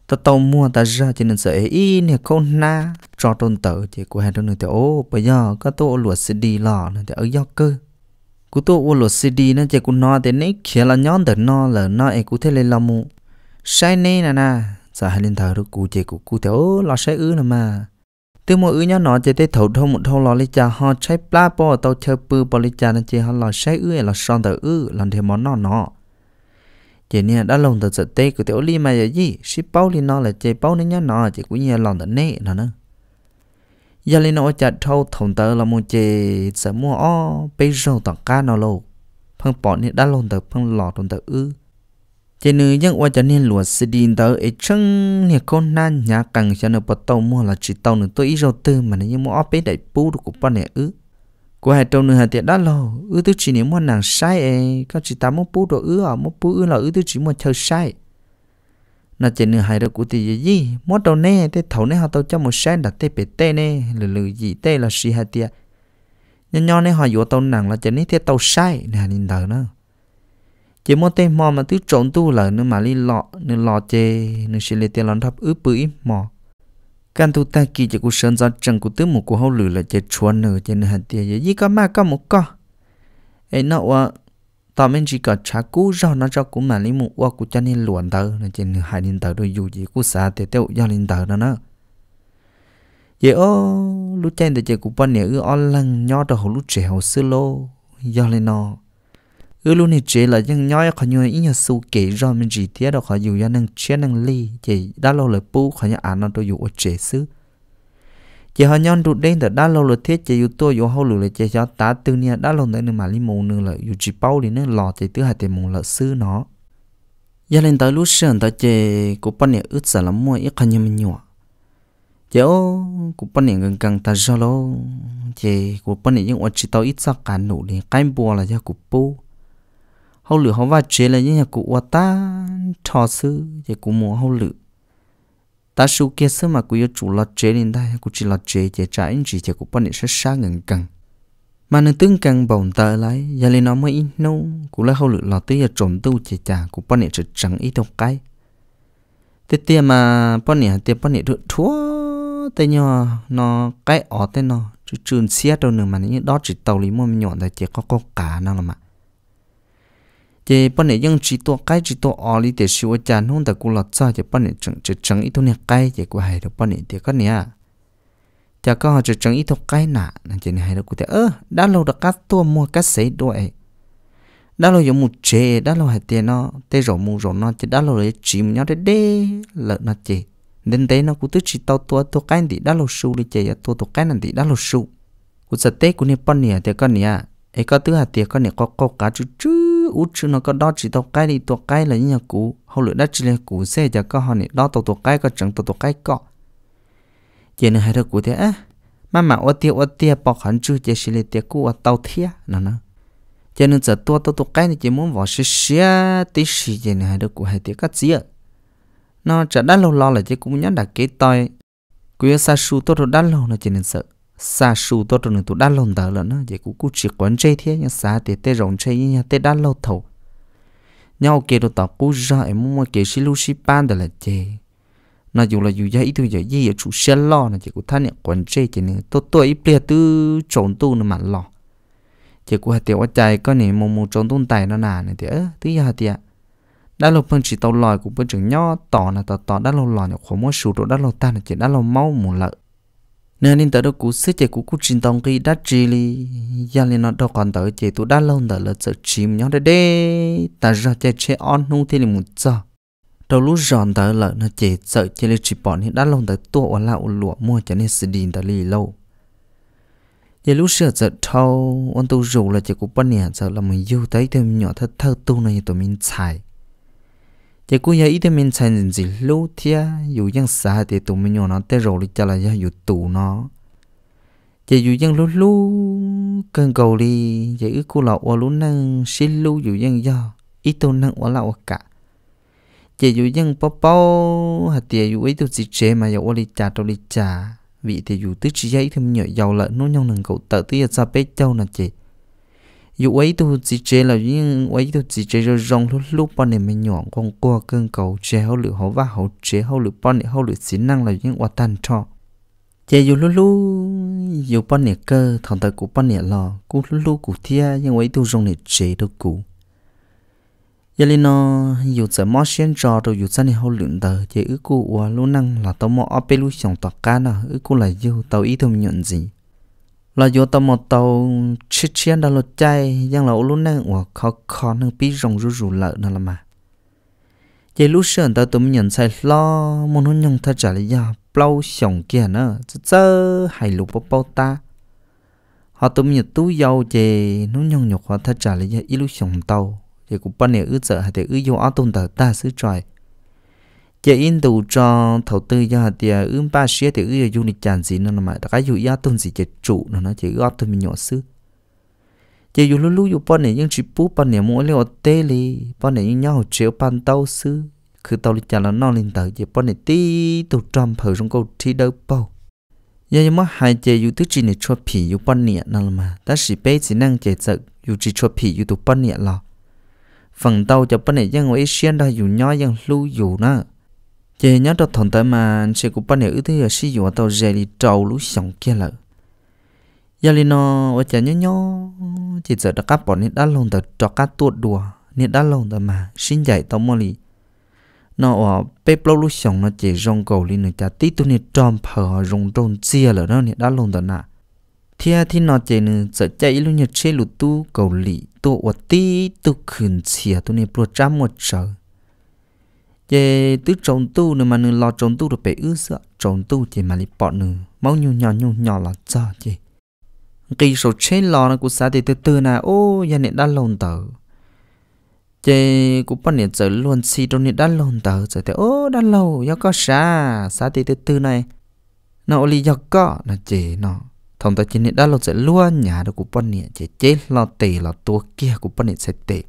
ta tàu mua ta ra cho nên sợ ý nè con na cho tôn tử chỉ của hai đứa nữa thì ô bây giờ có tôi luật đi lò nữa thì ở do cơ cú tôi ô luật cd nó chỉ của nó thì nấy kia là nhón tới nó là nó ấy cú thế lên làm mu sai nè nè nè giờ hai lên thờ được cú chỉ của cú thì ô lo sai ứ nữa mà từ mỗi ư nhau nó chế để thấu thông một thông lò lý cha họ chạy bla bò tàu chơi bư bò lý cha nên chế họ lò chạy ư là son tờ ư làm thêm món nọ nó chế nè đã lòng tờ sợ tế của tiểu li mà giờ gì ship bao li nó là chế bao nên nhau nó chế cũng như lòng tờ nè nó nữa giờ li nó chặt thâu thông tờ là một chế sợ mua o bây giờ tặng ca nó lâu phăng bỏ nè đã lòng tờ phăng lò tờ ư chỉ nữ những qua chân hiện lúa sẽ đi tới ấy chân nhà con na nhà càng cho nó bắt tàu mua là chỉ tàu nữa tôi ít rồi tư mà nó như mua ốp ấy đại bù được của bọn này ư của hai tàu nữa hạt tiệt đã lo ư tôi chỉ nếu mua nàng sai ấy có chỉ tám mua bù đồ ư à mua bù ư là ư tôi chỉ mua chơi sai nó chỉ nữ hai đó của thì gì mua tàu nè tê thầu nè họ tàu cho một sai đặt tê bể tê nè lử lử gì tê là si hạt tiệt nhỏ nhỏ nè họ dụ tàu nàng là chỉ nè tê tàu sai nè nhìn đời nó chỉ muốn tên mò mà tứ trộn tu là nữa mà li lọ nữa lọ chê nữa xì lê tiền lon thấp ướp bưởi mò căn tu ta kỳ chỉ cú sơn ra trần cú tứ một cú hậu lử là chê chuan nữa chê nữa hạt tiền gì có ma có một co ấy nó wa tao mình chỉ có trả cú do nó cho cú mà li một wa của cho nên luận tờ nữa chê nữa hai linh tờ rồi dù gì của xả tê tiêu do linh tờ đó nữa vậy ô lúc trên thì chê của bắn nè ư o lăng nhó đó hậu lúc trẻ hậu xưa lô do lên nó ừ luôn thì chế là nhưng nhói khỏi nhói ít nhớ sâu kể rồi mình chỉ thế đó khỏi dù ra năng chế năng ly chỉ đã lâu là bu khỏi nhớ ăn nó tôi dù ở chế xứ chỉ họ nhon tụt đến từ đã lâu là thiết chỉ dù tôi dù hậu lửa là chỉ cho tá tư nia đã lâu nữa mà li mù nữa là dù chỉ bao đi nữa lò chỉ tứ hai tiền mù là sư nó gia lên tới lúc sớm tới chế của bọn này ướt sợ lắm mua ý khỏi nhớ mình nhọ chế ô của bọn này gần gần ta rồi lo chế của bọn này những ở chỉ tao ít sao cả nụ đi cái bùa là do của bu hậu lửa họ va chế là những nhà cụ wa ta trò sư thì cụ mua hậu lửa ta sưu kia sơ mà cụ yêu chủ lọt chế lên đây cụ chỉ lọt chế chế trả in chỉ thì cụ bọn này sẽ xa ngừng căng mà nương tương căng bồng tờ lại giờ lên nó mới in nâu cụ lấy hậu lửa lọt tới giờ trộm tu chế trả cụ bọn này sẽ chẳng ít đâu cái thế tiền mà bọn này tiền bọn này được thua thế nhỏ nó cái ó thế nó chứ trường xe đâu nữa mà những đó chỉ tàu lý mua nhọn là chỉ có có cá nào mà chế bọn này dân chỉ tổ cái chỉ tổ ở đi để sửa chán không ta cũng lọt sao chế bọn này chẳng chỉ chẳng ít thôi này cái chế của hai được bọn này thì có nè chả có họ chỉ chẳng ít thôi cái nà nên chế này hai được cụ thể ơ đã lâu được cắt tua mua cắt sấy đuổi đã lâu dùng một chế đã lâu hai tiền nó tê rổ mù rổ nó chế đã lâu lấy chỉ một nhau để đê lợn nó chế đến đấy nó cũng tức chỉ tao tua tua cái thì đã lâu sưu đi chế tua tua cái này thì đã lâu sưu cụ sẽ tê của nè bọn này thì có nè ấy có tứ hạt tiệc có này có có cá chú chú út chú nó có đó chỉ tao cái đi tao cái là nhà cũ hậu lửa đã chỉ là cũ xe cho có họ này đó tao tao cái có chẳng tao tao cái có giờ nữa hai đứa cũ thế á mà mà ớt tiệc ớt tiệc bỏ hẳn chú giờ chỉ là tiệc cũ ớt tao thia nó nó giờ nữa giờ tua tao tao cái này chỉ muốn vào xí xí tí xí giờ nữa hai đứa cũ hai tiệc cắt gì nó chả đã lâu lo là chỉ cũng nhớ đã kế tôi cứ sa su tôi đã lâu là chỉ nên sợ sa su to trong tụ đã lon tờ là nó vậy cũng cũng chỉ quấn chơi thế nhưng sa thì tê rồng chơi như nhà tê đã lâu thầu nhau kia đồ tao cũng ra em mua kia xí lu xí ban đó là chê nó dù là dù giá ít thôi giờ gì chủ xe lo là chỉ cũng thằng này quấn chơi chỉ này tôi tôi ít bia tư trộn tu nó mà lo chỉ cũng hạt tiền quá chạy có này mồm mồm trộn tu tài nó nà này thì ớ thứ gì hạt tiền đã lâu phân chỉ tàu lòi cũng phân chừng nho tỏ là tỏ tỏ đã lâu lòi nhỏ khổ mua sụt rồi đã lâu tan là chỉ đã lâu máu mù lợ nên nên tới đó cú sẽ chạy cú cú chín tông cái đã trì li giờ lên nó đâu còn tới chạy tụ đã lâu đã lỡ sợ chìm nhau đây, ta ra chạy chạy on nung thì là một giờ đầu lúc giòn tới là nó chạy sợ chạy lên chỉ bọn hiện đã lâu tới tụ ở lão lụa mua cho nên sự đình tới lì lâu giờ lúc sợ sợ thâu anh tu rủ là chạy cú bắn nhà sợ là mình yêu thấy thêm nhỏ thật thơ tu này tụi mình xài thế cô ya ít mình chăn gì gì lâu thia dù yang sa thì tụi mình nhỏ nó té rồi chả là ya dù tụ nó thế dù yang lâu lâu cần cầu đi thế ước cô lão ô lâu năng xin lâu dù yang ya ít tôi năng ô là cả thế dù yang bao bao hạt thế dù ấy tôi chỉ chế mà ya ô li cha tụi li cha vì thế dù tức chỉ ya ít mình nhỏ giàu lợn nó nhau năng cậu tự giờ ra biết châu là chị dù ấy tu chỉ chế là những ấy tu chỉ chế rồi rong lúc lúc bọn này mình nhọn con qua cơn cầu chế hậu lửa hậu và hậu chế hậu lửa bọn này hậu lửa xí năng là những quả tan cho chế dù lúc lúc dù bọn này cơ thằng ta cũng bọn này lò cũng lúc lúc cũng thia nhưng ấy tu rong này chế đâu cũ. giờ lên nó dù sợ mót xuyên trò rồi dù sao này hậu lửa tờ chế ước cú ua lúc năng là tao mò ở bên lúc chồng tọt cá nào ước cú là dù tao ý thông nhận gì là do tao một tàu chết chiến đã lột chay giang là luôn nè, của khó khó nâng bí rồng rú rú lợ nó là mà vậy lúc sớm tao tụi mình nhận sai lo muốn nó nhung thật trả lại giờ bao sòng kia nữa chứ chứ hay lục bao bao ta họ tụi mình tú yêu chè nó nhung nhục họ thật trả lại giờ ít lúc sòng tàu thì cũng bao nhiêu ước sợ hay để ước vô áo tồn tờ ta xứ trời chỉ in đủ cho thầu tư do địa ưm ba xía thì ư du lịch chán gì nó mà cái dụ ya tôn gì chỉ trụ nó nó chỉ góp thôi mình nhỏ sư chỉ dụ lúc lúc dụ bọn này nhưng chỉ bú bọn này mỗi ở tê li bọn này nhưng nhau chiếu bàn tàu sư cứ tàu đi chán là non lên tàu chỉ bọn này tí tụ trăm phở trong câu thi đấu bao giờ mà hai chỉ dụ thứ chỉ này cho phì dụ bọn này nó mà ta chỉ bé chỉ năng chỉ sợ dụ chỉ cho phì dụ tụ bọn này là phần tàu cho bọn này nhưng người xuyên ra dụ nhau nhưng lưu dụ nữa chị nhớ cho thằng tới mà sẽ cũng bắt nhớ thứ là sử dụng tàu dè đi trâu lũ sòng kia lợ giờ lên nó ở chả nhớ nhớ chị giờ đã cắt bỏ nên đã lồng tờ cho cắt tuột đùa nên đã lồng tờ mà xin dạy tao mua lì nó ở bếp lâu lũ sòng nó chỉ rong cầu lên nữa chả tí tu nên tròn phở rong tròn chia lợ nó nên đã lồng tờ nà Thì thì nó chỉ nữa giờ chạy luôn nhật chơi lũ tu cầu lì tu ở tí tu khẩn chia tu nên pro trăm một trời chế tứ trồng tu nữa mà nữa lo trồng tu được bé ư sợ trồng tu chế mà lì bỏ nữa máu nhu nhỏ nhu nhỏ là cho chế kỳ số chế lo nó cũng xã thì từ từ nè ô nhà này đã lồn tờ chế cũng bắt nè giờ luôn xì trong này đã lồn tờ giờ thì ô đã lâu do có xa xã thì từ từ này nó lý do có là chế nó thông ta chỉ này đã lồn giờ luôn nhà đó cũng bắt nè chế chế lo tệ là tua kia cũng bắt nè sẽ tệ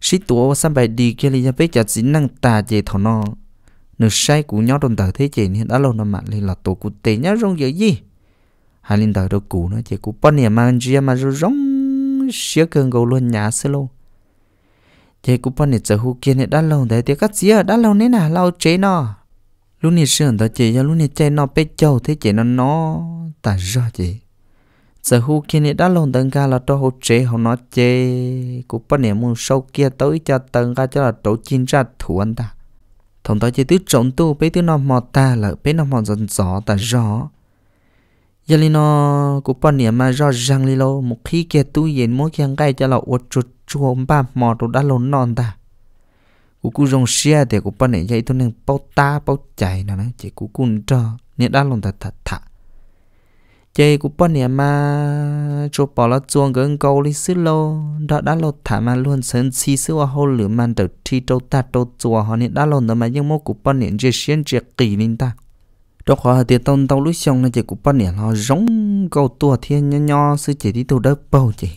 sĩ tổ sang bài đi kia là biết cho chỉ năng tà về thọ nó nửa sai của nhau đồng thời thế chế nên đã lâu năm mạng lên là tổ của tề nhá rong dễ gì hai linh tờ đâu cũ nó chỉ của bao nhiêu mà anh mà rồi rong xía cơn gấu luôn nhá xí lâu chỉ của bao nhiêu giờ hú kia nên đã lâu đấy thì các chị đã lâu nên là lâu chế nó lúc này sườn tờ chị giờ lúc này chế nó bé châu thế chị nó nó tà ra chị giờ hu kia này đã lồng tầng ca là cho hỗ chế họ nó chế cũng bắt niệm muốn sâu kia tới cho tầng ca cho là tổ chim ra thủ anh ta thông tới chỉ tứ trọng tu bế tứ nó mò ta là bế nó mò dần rõ ta rõ giờ li nó cũng bắt niệm mà rõ răng li lô một khi kia tu yên mỗi khi ngay cho là uất chuột chuột ba mò tụ đã lồng non ta cũng cũng rong xe thì cũng bắt niệm vậy thôi nên bao ta bao chạy nào nè chỉ cũng cũng cho nên đã lồng ta thật thật chế của bọn nhà mà cho bỏ là chuông gần câu lý sư lô đó đã lột thả mà luôn sân chi sư hoa hô lửa màn đầu thi đâu ta đâu chùa họ nên đã lột nó mà nhưng mô của bọn nhà chế xuyên chế kỳ linh ta đó khó thì tông tông lúc xong là chế của bọn nhà nó giống câu tua thiên nho nho sư chế đi tù đất bầu chế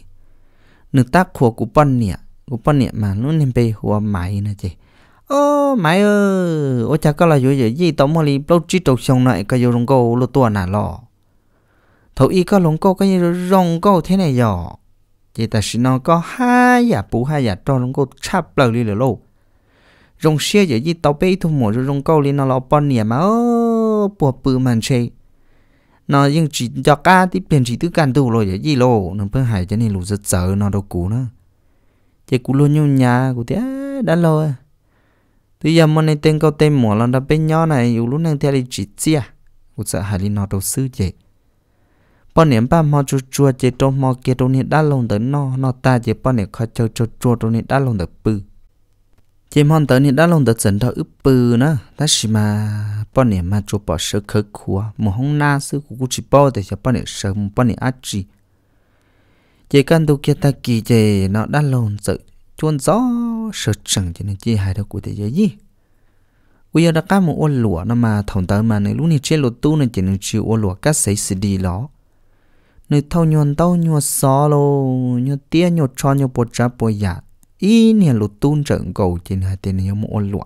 nước tác của của bọn nhà của bọn nhà mà luôn nên bê hoa mãi nè chế ô mãi ơ ô chà có là dù gì tổng mà lì bốc trí trục xong này cái dù rong câu lô tua nà lò thầu y có lồng câu cái rong câu thế này nhỏ chỉ ta xin nó có hai giả bù hai giả cho lồng câu chắp lầu đi lỗ rong xe giờ gì tao bê thu mùa rồi rong câu lên nó lo bón nhỉ mà ơ bùa bự màn chê nó nhưng chỉ cho ca thì biến chỉ tứ can tù rồi giờ gì lô nó phải hải cho nên lù giật sợ nó đâu cú nữa chỉ cú luôn nhau nhà cú thế đã lâu à thì giờ mình tên câu tên mùa là đã bên nhau này dù lúc này theo đi chỉ chia cú sợ hải đi nó đâu sư vậy bọn niệm ba mò chua chua chế trâu mò kia trâu niệm đã lồng tới no no ta chế bọn niệm khó châu chua chua trâu niệm đã lồng tới bự chế mòn tới niệm đã lồng tới dần thọ ướp bự nữa ta chỉ mà bọn niệm mà chua bỏ sơ khớ khua một hông na sư của cụ chỉ bao để cho bọn niệm sơ một bọn niệm ác chỉ chế căn tu kia ta kỳ chế nó đã lồng tới chuôn gió sơ chẳng cho nên chế hai đâu của thế giới gì bây giờ đã cá một ô lụa nó mà thòng tới mà này lúc này chế lụa tu này chỉ nên chịu ô lụa cá sấy xì đi đó nếu thâu nhuận tâu nhuận xó lô nhuận tía nhuận cho nhuận bột trá bồi dạ ý nè lụt tún trận cầu trên hai tên nhuận mô lụa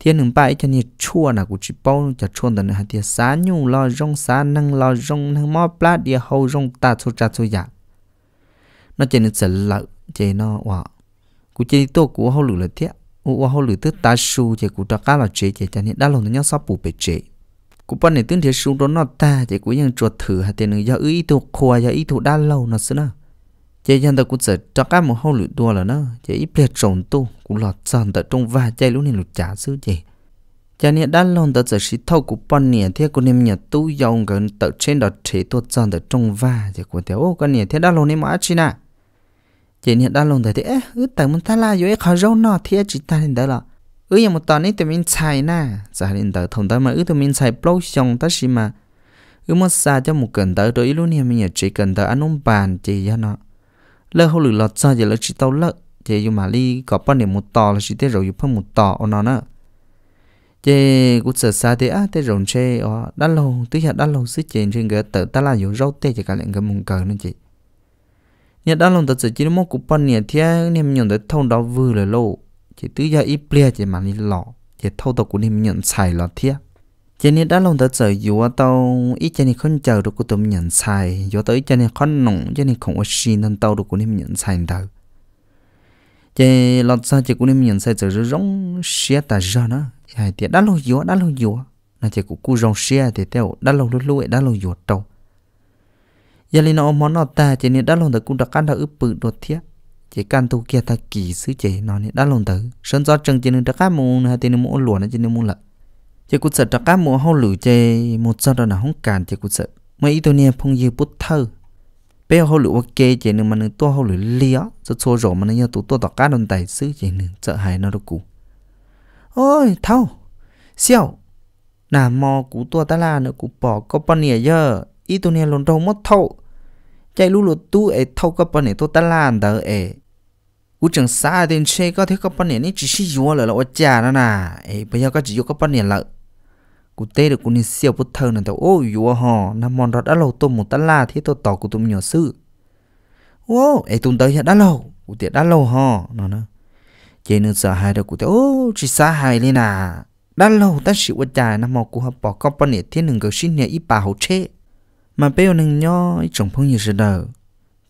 thiên hừng bãi cho nhuận chua nà của chị bao chả chua tần hai tía xá nhu lo rong xá năng lo rong năng mò plát địa hâu rong ta chua trá chua giả. nó trên nhuận sẽ lợi chế nó hoa, của chế tô của hâu lửa là thiết ủa hâu lửa tức ta su chế của ta cá là chế chế cho nhuận đã lòng nó nhau sắp bù bề chế cú bạn này tướng thiệt xuống đó nó ta chỉ chuột thử hạt tiền người do ý thu khoa do ý thu đa lâu nó xưa nè chỉ dân ta cú sợ cho các một hậu lụi đua là nó chỉ ít liệt trồng tu cú lọt dần tại trong và chạy lúc này lụt trả xứ chỉ cho nên đa lâu ta chỉ xí thâu cú bạn này thế cú niệm nhà tu dòng gần tại trên đó chế tu dần tại trong và chỉ cú theo ô cái này thế đa lâu này mà chỉ nè chỉ nên đa lâu tại thế ứ tại muốn ta la rồi khó râu nó thế chỉ ta nên đó là ứ yam một tòn ấy tụi mình chạy na giờ hiện tại thông tới mà ứ tụi mình xài blog xong tới xí mà ứ mất xa cho một cần tới rồi luôn này mình nhớ chỉ cần tới anh uống bàn chỉ cho nó lỡ hậu lửa lọt sao giờ lỡ chỉ tao lỡ chỉ dùng mà đi có bao nhiêu một tò là chỉ tới rồi dùng phân một tò ở nó nữa chế cũng sợ xa thế á thế rộn xe ở đã lâu tuy giờ đã lâu xí chèn trên cái tờ ta là dùng rau tê chỉ cả lệnh cái mông cờ nữa chị nhà đã thật sự chỉ nó một cục bánh nhà thế nên mình nhận tới thông đó vừa là lâu chỉ tứ giờ ít bia chỉ mà đi lọ chỉ thâu tàu của niệm mình nhận xài lọ thiệt chỉ nên đã lòng ta chờ dù tàu, ít cho nên không chờ được của tụi mình nhận xài dù tới ít cho nên khó nồng, cho nên không có xin nên tàu được của niệm mình nhận xài đâu chỉ lọt ra chỉ của niệm mình nhận xài chờ rồi rong xé ta giờ nữa ai thì đã lâu dù đã lâu dù là chỉ của cu rong xé thì theo đã lâu lúc lúc đã lâu dù tàu. giờ lên nó món nó ta chỉ nên đã lòng ta cũng đã cắt đã ướp bự đột thiệt chỉ căn tu kia ta kỳ sứ chế nó này đã lồng tử sơn gió chân trên đất cá mù hay trên mù lùa nó trên mù lợn chỉ cút sợ đất cá mù hao lử chế một giờ đó là không cản chỉ cút sợ mấy tôi nè phong dư bút thơ bây giờ hao lử ok chế nên mà nên tua hao lử lia rất xô rổ mà nên nhớ tụ tua đất cá đồng tài sứ chế nên sợ hại nó đâu cũ ôi thâu xiao nà mò cú tua ta là nữa cú bỏ có bao nhiêu giờ ít tôi nè lồng đầu mất thâu chạy lũ lụt tu ấy thâu có bao nhiêu tôi ta là đỡ ấy u chẳng xa đến chơi có thế có bao nhiêu chỉ chỉ dùng là là cha nó nà ấy bây giờ có chỉ dùng có bao nhiêu là cụ tê được cụ nên siêu bút thơ nên tao ô dùng họ nằm mòn rót đã lâu tôm một tấn la thế tôi tỏ của tôi nhỏ sư ô ấy tôi tới hiện đã lâu cụ tiệt đã lâu họ nó nó chế nên sợ hai đâu cụ tê ô chỉ xa hai lên nà đã lâu ta chịu ở nhà nằm mò cụ hợp bỏ có bao nhiêu thiên đừng cầu xin nhà ít bà hậu chế mà bây giờ nâng nho chồng phong như thế đời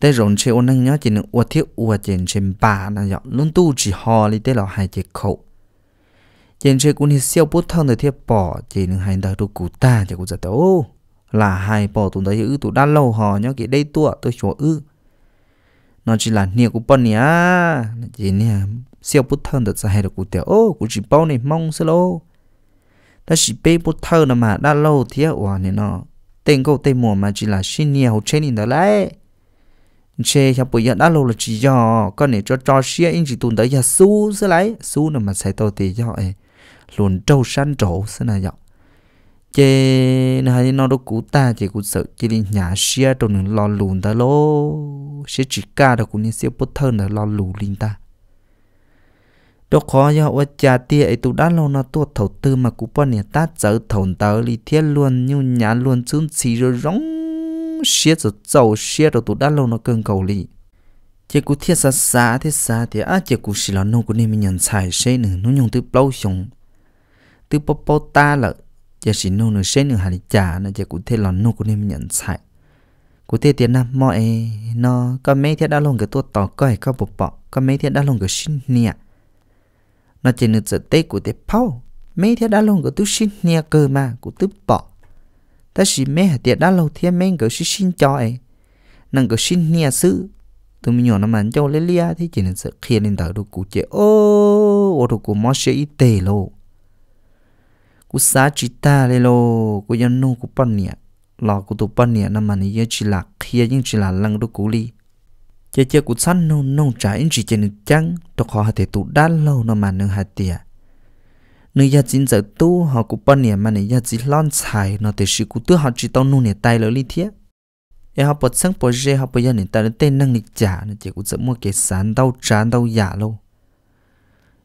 tế rộn xe ôn năng nhớ chỉ nâng ua thiết ua chèn chèn bà nà dọ luôn tu chỉ hò li tế lọ hai chế khẩu chèn xe cũng như siêu bút thân từ thiết bỏ chỉ nâng hai đời tu cụ ta chỉ cụ giật ô là hai bỏ tụi đấy ư tụi đã lâu hò nhớ cái đây tụa tôi chúa ư nó chỉ là nia của bọn nhá chỉ nia siêu bút thân được hai đời cụ tiểu ô cụ chỉ bao này mong sơ lô ta chỉ bê bút thân mà đã lâu thiết ua này nó tên câu tên mùa mà chỉ là xin nhiều hậu trên đó đấy chế cho bây giờ đã lâu là chỉ do con này cho cho xe anh chỉ tụn tới giờ su sẽ lấy su nữa mà sai tôi thì cho ấy luôn trâu săn trổ sẽ là dọc chế này nó đâu cũ ta chỉ cũng sợ chỉ đi nhà xe trong những lo lùn ta lô xe chỉ ca được cũng như xe bất thân là lo lù linh ta đó khó do ở cha tia ấy tôi đã lâu nó tuột thầu tư mà cũng bọn này ta chở thầu tới đi thiết luôn như nhà luôn xuống xì rồi rong xia rồi dầu xia rồi tụ đã luôn nó cơn cầu lì chỉ cú thiết sa sa thiết sa thì á chỉ cú xí là nô của nên mình nhận xài xe nữa nô nhung từ bao xong từ bao bao ta là chỉ xí nô nữa xe nữa hà đi trả nữa chỉ cú thiết là nô của nên mình nhận xài cú thiết tiền nam mọi nó có mấy thiết đã luôn cái tuột tỏ coi có bộ bọ có mấy thiết đã luôn cái xin nia nó chỉ nữa sợ tết của tết bao mấy thiết đã luôn cái tu xin nia cơ mà của tu bọ ta chỉ mẹ hạt tiệt đã lâu thiên mẹ cứ xin xin cho ấy nàng cứ xin nia sư tôi mình nhỏ nó mà cho lê lia thì chỉ nên sợ khi lên tới đồ cụ chế ô ô đồ cụ mò sẽ y tề lô cụ xá chỉ ta lê lô cụ dân nô cụ bận nhẹ lò cụ tụ bận nhẹ nằm mà này chỉ là khi nhưng chỉ là lăng đồ cụ li chơi chơi cụ săn nô nô trả in chỉ chỉ nên chăng đồ khó hạt tiệt tụ đã lâu nó mà nương hạt tiệt nếu giờ chính giờ tu họ cũng bận nhỉ mà nếu giờ chỉ lon xài nó thì sự cũng tu họ chỉ tao nuôi tay lỡ lý thiết em họ bật sáng bật rê họ bây giờ nên ta tên năng lực giả nên chỉ cũng dẫn mua cái sản đau chán đau giả dạ lâu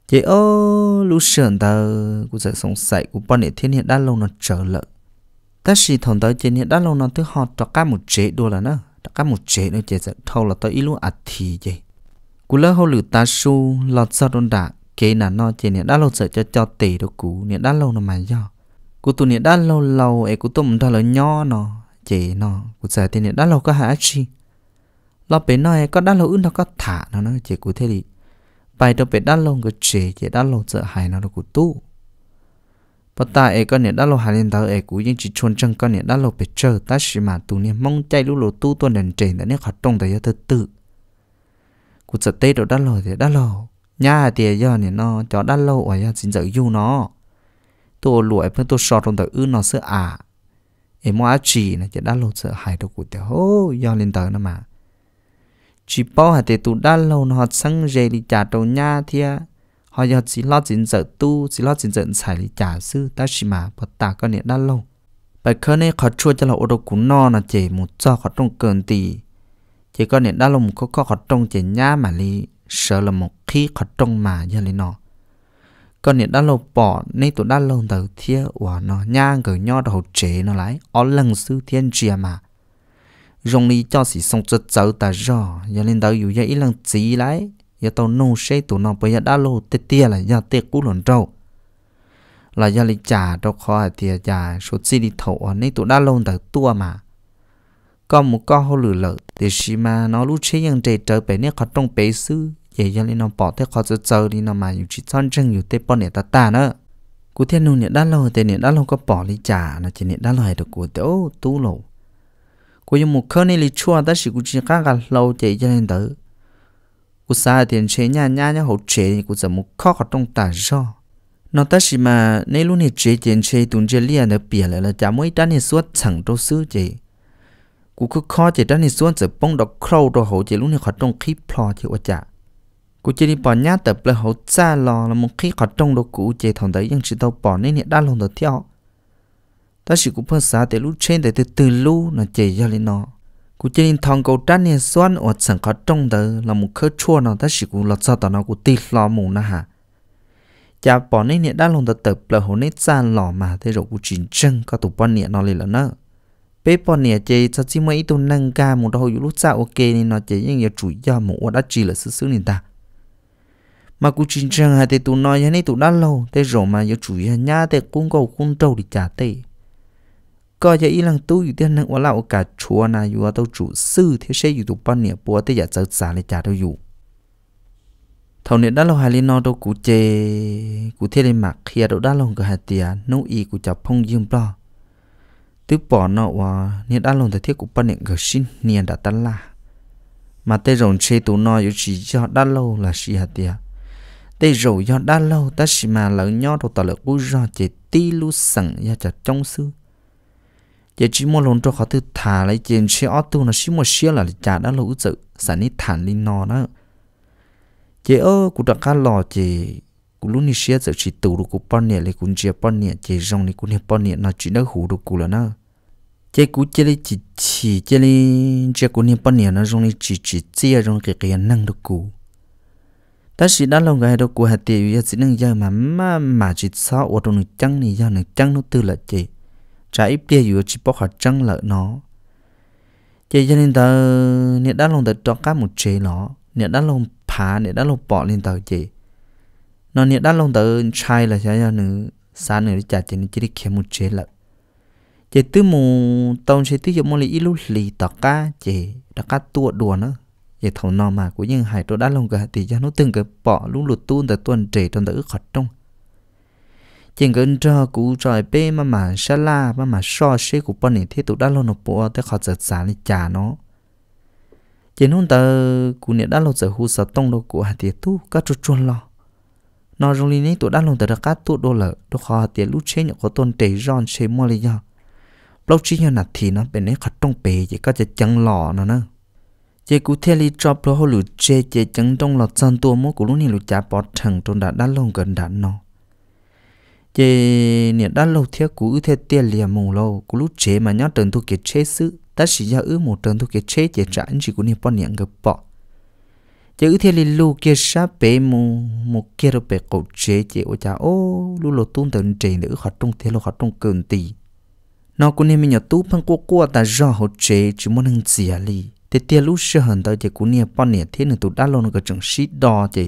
chị ô lúc sườn ta cũng sẽ sống sậy cũng bận nhỉ thiên hiện đã lâu nó trở lợ ta chỉ thằng tới trên hiện đã lâu nó thứ họ cho cá một chế đua là nó cho cá một chế nó chỉ sẽ thâu là tới ít lúc ạt thì vậy cũng lỡ họ lử ta su lọt sao đồn đạn kế là nó chỉ nè đã lâu sợ cho cho tệ đâu cũ niệm đã lâu nó mà do cú tu niệm đã lâu lâu ấy cú tu mình thôi là nho nó chỉ nó cú sợ thì niệm đã lâu có hại chi lo bé nói có đã lâu nó có thả nó nó chỉ cú thế đi bài đâu bé đã lâu cái chỉ chỉ đã lâu sợ hại nó đâu cú tu và ta ấy con niệm đã lâu hại lên tao ấy cú nhưng chỉ chôn chân con niệm đã lâu bé chờ ta chỉ mà tu niệm mong chạy lũ lỗ tu tuần đền trẻ đã nè khát trong đời tự tự cú sợ tê đâu đã lâu thì đã lâu nhà thì giờ này nó cho đã lâu rồi giờ xin giờ yêu nó tôi lụi với tôi sọt trong tờ ư nó sợ à em mua chỉ này cho đã lâu sợ hại đâu của tờ hô giờ lên tờ nó mà chỉ bao hà thì tôi đã lâu nó sang rề đi trả đầu nhà thì họ giờ chỉ lo xin giờ tu chỉ lo xin giờ xài đi trả sư ta chỉ mà bắt ta con này đã lâu bởi giờ này họ chua cho là ô đồ cũ nó là chỉ một cho họ trong cơn tì chỉ con này đã lâu một có khó họ trong chỉ nhà mà li sợ là một khi khó trong mà giờ lên nó còn những đã lâu bỏ nên tụi đã lâu đầu thia của nó nhang gửi nho đầu chế nó lại ở lần sư thiên chia mà rong đi cho xì xong cho cháu ta rõ giờ lên đầu dù giờ lần chỉ lại giờ tao nô xe tụi nó bây giờ đã lâu tê tia là giờ tê cú lộn trâu là giờ đi trả đâu khó thì trả số chi đi thổ nên tụi đã lâu đầu tua mà có một con hồ lửa lợ để xí mà nó lúc chế nhân trẻ trở bé nè khó trong bế sư vậy cho nên nó bỏ thế khó cho chờ đi nó mà dù chỉ chọn chân dù tê bỏ nè ta ta nữa cú thiên nụ nè đã lâu tê nè đã lâu có bỏ lý trả nó chỉ nè đã lâu hay được cú tê ô tú lộ cú dùng một khơi này lý chua ta chỉ cú chỉ khác cả lâu chạy cho nên tới cú xa tiền chế nhà nhà nhà hậu chế thì cú giờ một khó khó trong tả do nó ta chỉ mà nếu luôn này chế tiền chế tuần chế liền nó bìa lại là chả mỗi ta nè suốt chẳng đâu sư chế กูคือคอเจด้านในส่วนเสือป้องดอกเคราตัวหขาเจลุงในขอตรงคลิปพลอเจวจ่ากูจะนี่ปอนญาแต่เปล่าเขจ้าลอละมึงคลิปขอตรงดอกกูเจทองแต่ยังชิดเอาปอนในเนี่ยด้านลงตัวเที่ยวแต่สิกูเพิ่งสาแต่ลูกเชนแต่ตื่นตื่นลู่นะเจยาลินอกูจะนี่ทองกูด้านในส่วนอดสังขอตรงเดอละมึงเคยชั่วนะแต่สิกูหลับซาตอนนั้นกูตีลอมูนะฮะจะปอนในเนี่ยด้านลงตัวเติบเปล่าเขาในจ้าลอมาแต่เรากูจริงจังก็ตุปอนเนี่ยนอนเลยแล้วเนอะ bé bọn nè chơi cho chỉ mấy tuần nâng ca một đầu lúc sao ok nên nó chơi những cái chủ yếu một quá đã chỉ là sự sự nên ta mà cũng chính chẳng thì tụi nói như này tụi đã lâu thế rồi mà giờ chủ yếu nhà thì cũng cầu cũng trâu để trả tệ có giờ ý lăng cả chùa đâu chủ sư thế sẽ bọn để trả đã đã lâu lâu đâu đâu cụ cụ cụ lên hay cả y chập phong dương sẽ อยู่ตรงปนเนี่ยปัวแต่อยากจะสาเลยจ่าเราอยู่เท่านี้ด้านเราหายลีนอตัวกูเจกูเทเลยหมักเคลียร์ตัวด้านลงกับหาเตียนู้อีกูจับพงยืมปลอ tức bỏ nọ và niên đã lồng thời thiết của ban niệm gửi xin niên đã tan la mà tê rồng chê tụ nọ yếu chỉ cho đã lâu là xì hạt tiệt tê rồng do đã lâu ta xì mà lợn nhó đầu tờ lợn cú do chỉ ti lu sẵn ya chặt trong sư chỉ chỉ mua lồng cho khó tư thả lấy trên xe ô tô là xí một xía là trả đã lâu dự sản nít thản linh nọ đó chỉ ơ của đặc ca lò chỉ cú lúc ní xía giờ chỉ tù được cú bao nhiêu lấy cú chia bao nhiêu chỉ rong này cú nhiêu bao nhiêu nó chỉ nó hủ được cú là nó chế cú chế đi chỉ chỉ chế đi chế cú niệm bao nhiêu nó dùng đi chỉ chỉ chia dùng cái cái năng được cú ta chỉ đã lâu ngày đâu cú hạt tiền giờ chỉ năng giờ mà mà mà chỉ sao ở trong nước trắng này giờ nước trắng nó tư là chế trả ít tiền giờ chỉ bỏ hạt trắng lợi nó chế cho nên ta nè đã lâu ta cho cá một chế nó nè đã lâu phá nè đã lâu bỏ lên tàu chế nó nè đã lâu ta trai là sao giờ nữa sáng nữa đi trả nó chỉ đi kiếm một chế lợi chị tư mù tông chị tư mù lì ilu lì tọt cá chế đã cá tua đùa nữa chế thầu nò mà của những hải tôi đã lông cả thì cho nó từng cái bỏ lũ lụt tuôn từ tuần trề trong tử khọt trong chừng cái cho cụ tròi bê mà mà sa la mà mà so xe của bọn này thế tụi đã lâu nó bộ tới khọt giật xả đi trả nó chế hôm tờ cụ này đã lâu giờ hú sợ tông đâu của thì tu các chuột chuột lo nó rồi này tụi đã lâu tờ đã cá tụi đô lợ đô khọt thì lũ chế nhậu có tuần trề giòn xe mua lý nhau lâu chỉ nhau nạt thì nó bên ấy khát trong bể chỉ có chỉ chẳng lò nó nữa chỉ cụ thể li drop lo lù chê chỉ chẳng trong lò chân tua mốt của lúc này lù chả bỏ thằng trong đã đã lâu gần đã nó chỉ nè đã lâu thế cụ thế tiền liền mù lâu cụ lúc chê mà nhớ trần thu kiệt chê sự ta chỉ ra ứ một trần thu kiệt chê chỉ trả anh chỉ cụ nè bỏ niệm gặp bỏ chỉ ứ thế li lù kia bể mù một kia rồi bể cổ chê chỉ cha ô lù lô tung tận chê nữa khát trong thế lô khát trong cường tì nó cũng nên mình nhớ tu phân quốc quốc ta rõ hồ chế chứ muốn hăng dìa à lì thế tiền lúc xưa hẳn tới thì cũng nè bọn nè thế nữa tụ đã lâu nó có chẳng xít đo chứ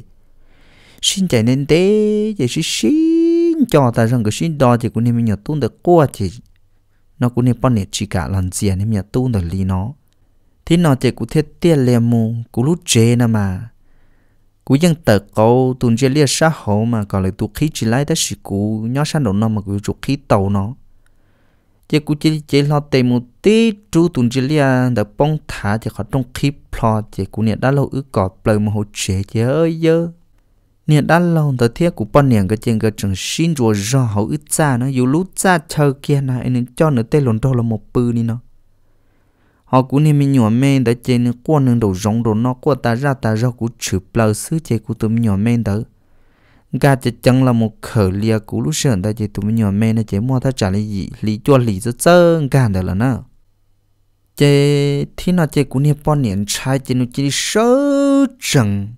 xin chạy nên thế chỉ xí xin cho ta rằng cái xin đo chỉ cũng nên mình nhớ tu được quốc chỉ nó cũng nên bọn nè chỉ cả lần dìa à nên nhớ tu được lì nó thế nó chỉ cũng thế tiền liền mù cũng lúc chế nè mà cũng dân tờ câu tuần chơi lia xã hội mà còn lại tụ khí chỉ lái tới sự cú nhó sang đầu nó mà cú chụp khí tàu nó chỉ cú chỉ chỉ lo tìm một tí chú tuần chỉ là đã bong thả chỉ khó trong khi plot chỉ cú nè đã lâu ước cọ plei mà hồ chế chỉ ơi dơ nè đã lâu tới thiết của bọn nè cái chuyện cái trường xin rồi do hậu ứ cha nó dù lú cha chờ kia nè nên cho nữa tê lồn đâu là một bự đi nó họ cú nè mình nhỏ mẹ đã chơi nè qua nương đầu rong rồi nó qua ta ra ta ra cú chụp plei sứ chỉ cú tụm nhỏ mẹ đó gà chỉ chẳng là một khởi lia cú lúc sườn ta chỉ tụi mình nhỏ mẹ nó chỉ mua ta trả lý gì lý cho lý cho chớ gà đó là nó chế thì nó chế cú nè bọn niệm trai chế nó chỉ sớ chừng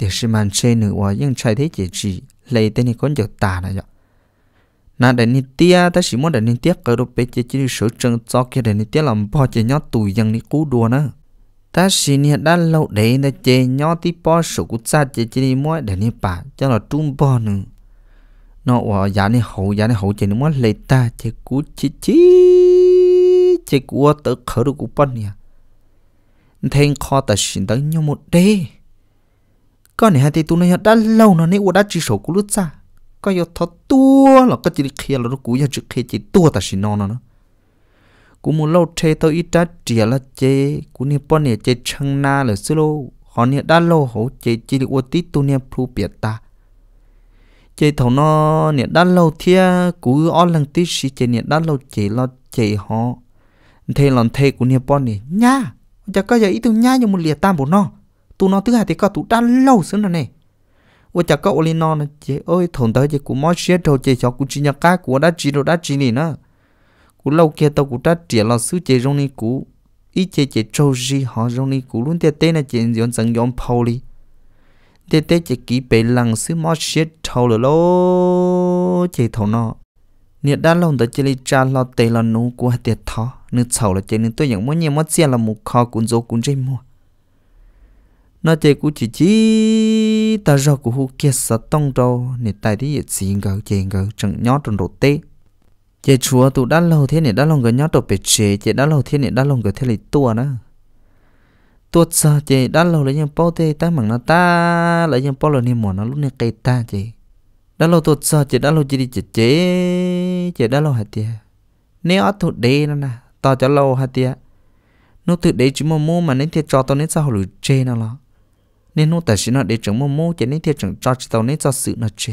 để xem màn chơi nữa và những trai thế chỉ chỉ lấy tên này con giờ tà này vậy na để ni tia ta chỉ muốn để ni tia cái đồ bé chế chỉ sớ chừng cho cái để ni tia làm bao chế nhau tuổi dân ni cú đùa nữa ta xin hiện đã lâu đấy là chê nhỏ tí bò sổ của cha chê chê đi mua để nè bà cho nó trung bò nữa nó ở giá này hậu giá dạ này hậu chê nó mua lấy ta chê cú chê chê chê cú tớ khở được cú bò nè thêm kho ta xin tới nhau một đê có này hai tí tu này đã lâu nó nè ua đã chỉ sổ của lúc cha có yếu thọ tua là có chỉ kia là nó cú yếu chỉ kia chỉ tua ta xin nó nó cú muốn lâu chê tao ít đã chìa là chế cú nè bọn nè chê chăng na là xí lô họ nè đã lâu hổ chế chỉ được ô tí tu nè phù biệt ta chế thầu nó nè đã lâu thia cú ở lần tí xí chế nè đã lâu chế lo chế họ thế lần thế cú nè bọn nè nha chả có giờ ít tu nha nhưng một liệt tam bộ nó tu nó thứ hai thì có tu đã lâu xứ này ủa chả có ô li nó nè chê ơi thằng tới chê cú mót xé đầu chê cho cú chỉ nhạc cá cú đã chỉ đồ đã chỉ nè nó cú lâu kia tao cú trát trẻ lo sứ chế rong ni cú ít chế chế trâu gì họ rong ni cú luôn tết tết na chế dọn dần dọn phau đi tết tết chế kỹ bể lăng sứ mót chết thâu rồi lô chế thâu nọ nhiệt đã lòng tới chế li cha lo tê lo nú của tiệt thọ nước sầu là chế nước tôi nhận mỗi nhiều mất xe là một kho cún dấu cún dây mua nó chế cú chỉ chỉ ta rau của hú kia sợ tông rau nhiệt tại đi gì ngờ chế ngờ chẳng nhót trong đồ tê chị chúa tụ đã lâu thế này đã lòng người nhau tổ bể chế chị đã lâu thế này đã lòng người thế này tua nữa tua sao chị đã lâu lấy nhau bao thế ta mảng nó ta lấy nhau bao lần này mỏ nó lúc này cây ta chị đã lâu tua sao chị đã lâu chỉ đi chị chế chị đã lâu hạt tia nếu ở thụ đê nó nè tao cho lâu hạt tia nó thụ đê chỉ mua mua mà nên thiệt cho tao nên sao lùi chế nó lo nên nó tại chỉ nó để chẳng mua mua chỉ nên thiệt chẳng cho tao nên cho sự nó chế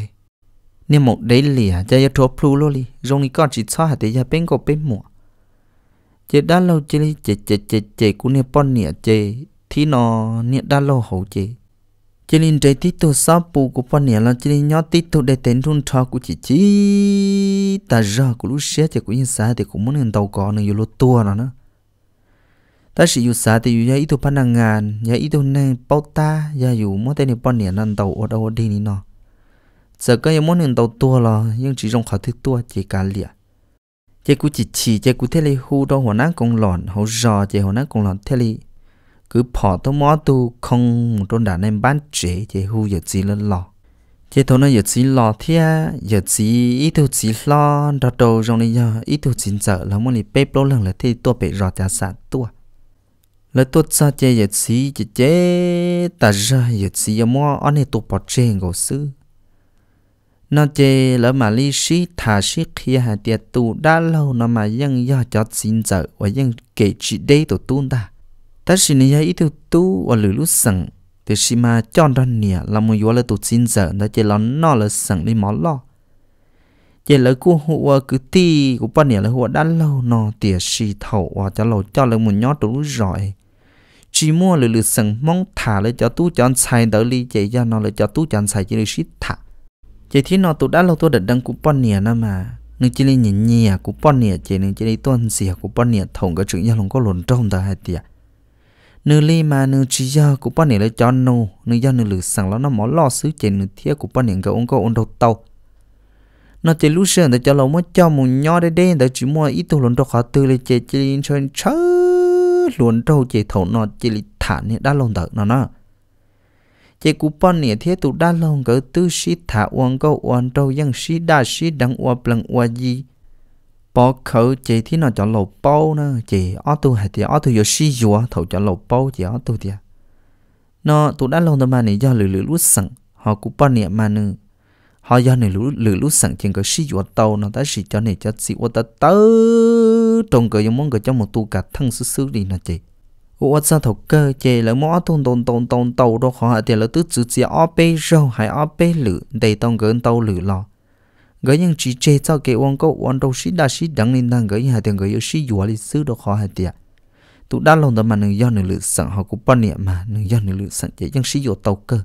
nên một đấy lì à giờ cho plu luôn đi rồi đi con chỉ sao hả giờ bên có bên mua. chế đã lâu chế đi chế chế chế chế cũng nên bọn nè chế thì nó nè đã lâu hậu chế chế lên trái tít tổ sao bù của bọn nè là chế lên nhót tít tổ để tên run cho của chị chị ta ra của lúc xé chế của nhân xã thì cũng muốn nên đầu có nên vô tua nó nữa ta sử dụng xã thì dùng ít tổ pan ngàn, dùng ít tổ nên bao ta, dùng muốn tên nè bọn nè lần tàu ở đâu đi nè nó giờ cái em muốn đầu tua là nhưng chỉ trong khỏi thứ tua chỉ cả lìa chỉ cú chỉ chỉ chỉ cú thế li hu đó hồ nát cùng lòn hồ giò chỉ hồ nát cùng lòn thế li cứ bỏ tôi mó tu không trong đàn em bán chế chỉ hu giờ chỉ lên lò chỉ thôi nó giờ chỉ lò thế giờ chỉ ít thôi chỉ lo đó đầu trong này giờ ít thôi chỉ sợ là muốn đi bếp lâu lần là thế tua bị rò trả sản tua là tua sao chỉ giờ gì chỉ chế ta ra giờ gì giờ mó anh ấy tu bỏ trên cổ xứ nó chê lỡ mà lý sĩ thả sĩ khi hà tiệt tù đã lâu nó mà mà ยัง do cho xin giờ và ยัง kể chỉ đây tổ tuôn ta ta sĩ này ít tiêu tu và lử lúc sẵn thì sĩ mà cho đó nè là một yếu là tổ xin giờ nó chê là nó là sẵn đi mỏ lo chê lỡ cô hộ cứ ti của ba nè là hộ đã lâu nó tiệt sĩ thầu và cho lâu cho lỡ một nhó tổ lúc rồi chỉ mua lử lử sẵn mong thả lỡ cho tu chọn anh xài đỡ ly chạy cho nó lỡ cho tu chọn anh xài chỉ lử sĩ thả chỉ thì nó tụt đã lâu tôi đặt đăng cũng bón nè nè mà nhưng chỉ lên nhìn nhì à cũng nè chỉ nên chỉ lên tuần gì à cũng bón nè thòng cái chuyện nhà lòng có lồn trong ta hai tiệt nữ li mà nữ chỉ giờ cũng bón nè lấy cho nô nữ giờ nữ lửa sẵn lắm nó mỏ lo xứ chỉ nữ thiệt cũng bón nè cái ông có ông đầu tàu nó chỉ lúc xưa để cho lâu mới cho một nhỏ đây đây để chỉ mua ít tu lồn đâu khó tư lấy chỉ chỉ lên cho chớ lồn đâu chỉ thầu nó chỉ thản nè đã lồn đợt nó nó chế coupon nè thế tụ đa lòng gỡ tư sĩ thả uang câu uang trâu yang sĩ đa sĩ đăng uang bằng uang gì bỏ khử chế thế nó cho lầu bao nè chế ở tu hay thì ở tu yo sĩ yo thầu chọn lầu bao chế ở tu thì nó tụ đa lòng tầm này do lử lử lút sẵn họ coupon nè mà nè họ do này lử lử lút sẵn trên cái sĩ yo tàu nó ta sĩ cho này cho sĩ uang ta tớ trong cái giống món cái trong một tu cả thăng sư sư đi nè chế ra cơ tàu tàu đó thì tứ chữ chỉ hay tông gần là 我这头哥姐了么咚咚咚咚咚都好下点了，都直接二杯肉还二杯卤，得当跟豆卤了。người những chỉ chế cho cái ông có ông đâu xí đa xí đắng nên đang người hai tiếng người yêu xí dùa lịch sử đó khó thì tiếng tụ đã lòng đó mà nương do nương lựa sẵn họ cũng bao niệm mà nương do nương lựa sẵn chế những xí dùa tàu cơ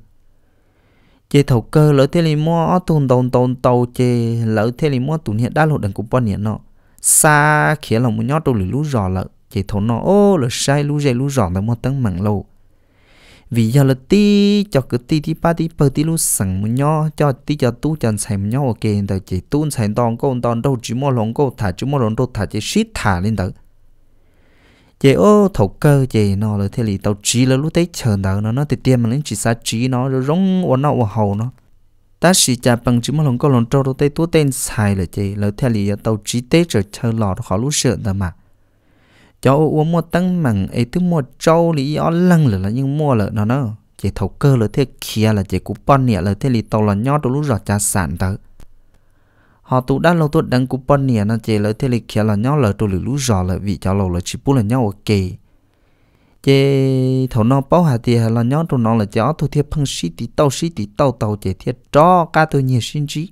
chế tàu cơ lỡ thế liền mua tồn tồn tồn tàu chế lỡ thế liền mua tụ hiện đa lòng đằng cũng bao niệm nọ xa khiến lòng muốn nhót đâu lửa lú rò lỡ chỉ thổ nó ô là sai lú dây lú rõ tới một tấn mặn lâu vì giờ là ti cho cứ ti tí ba ti bờ ti lú sẵn một nho cho ti cho tu chân xài một nho ok tới chỉ tu xài toàn cô toàn đâu chỉ mua lồng cô thả chỉ mua lồng đâu thả chỉ shit thả lên tới chị ô thầu cơ chị nó là thế thì tao chỉ là lúc tết chờ đợi nó nó thì tiêm mà lên chỉ sa chỉ nó rồi rong ổn nó ổn hầu nó ta chỉ cha bằng chữ mua lồng có lồng trâu đâu tết tuốt tên xài là chị là thế lì tao chỉ tết rồi chờ lọt khó lúc sợ mà cho uống một tăng mẳng ấy thứ một châu lý ó lăng là nhưng mua là nó nó chỉ thầu cơ là thế kia là chỉ cú bon nè là thế lý tàu là nhót lúc rõ trà sản tớ họ tụ đã lâu tụ đăng cú bon nè nó chỉ là thế lý kia là nhót là tôi lý lúc giọt là vị cho lâu là chỉ bù là nhau ok chế thầu nó bảo hà thì là nhót tụ nó là chó tôi tụ thiệt sĩ xí tí tàu sĩ tí tàu tàu chỉ thiệt cho cả tôi nhiều sinh trí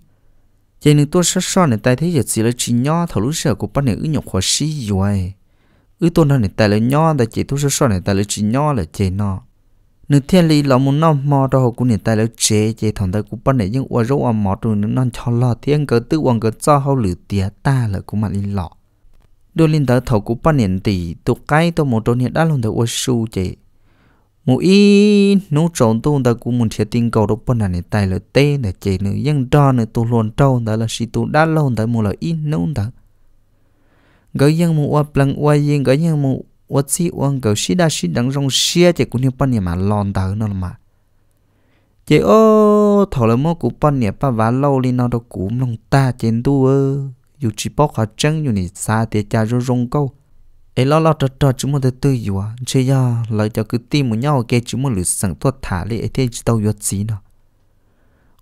chế nên tôi sơ sơ này tay thế giờ chỉ là chỉ nhót thầu lúc giờ cú bon nè ứ nhục khó xí rồi ư tôn nó này tài là nhỏ tại chỉ tu sửa sửa này tài là chỉ nhỏ là chế nó nữ thiên lý là muốn nó mò đó cũng này tài là chế chế thằng ta cũng bắt này nhưng uo râu mò trụ nó non cho lo thiên cơ tự uo cơ cho hậu lử tía ta là cũng mà lý lọ đôi linh tới thầu cũng bắt nền tỷ tụ cái tôi một trốn hiện đã luôn thấy uo su chế một ý nấu trộn tôi ta cũng muốn thiệt tin cầu đó bắt này tài là tê là chế nữa nhưng đó nữa tôi luôn trâu ta là si tôi đã lâu ta mua là ít nô ta gỡ yang mu wa lăng wa yin gỡ yang mu wa chi wa gỡ shi đa shi đằng rong xia chỉ cũng như pan mà lon tờ nó mà chỉ ô thầu là mua cũng pan nhà pa vá lâu lên nó đâu cũng lòng ta trên tu ơ dù chỉ bóc hạt trắng dù nị xa thì cha rong rong câu ấy lo lo trò trò chúng mình tự gì à chỉ do lời cho cứ tim một nhau kia chúng mình lựa sẵn tuột thả lên thế chỉ tao yết gì nào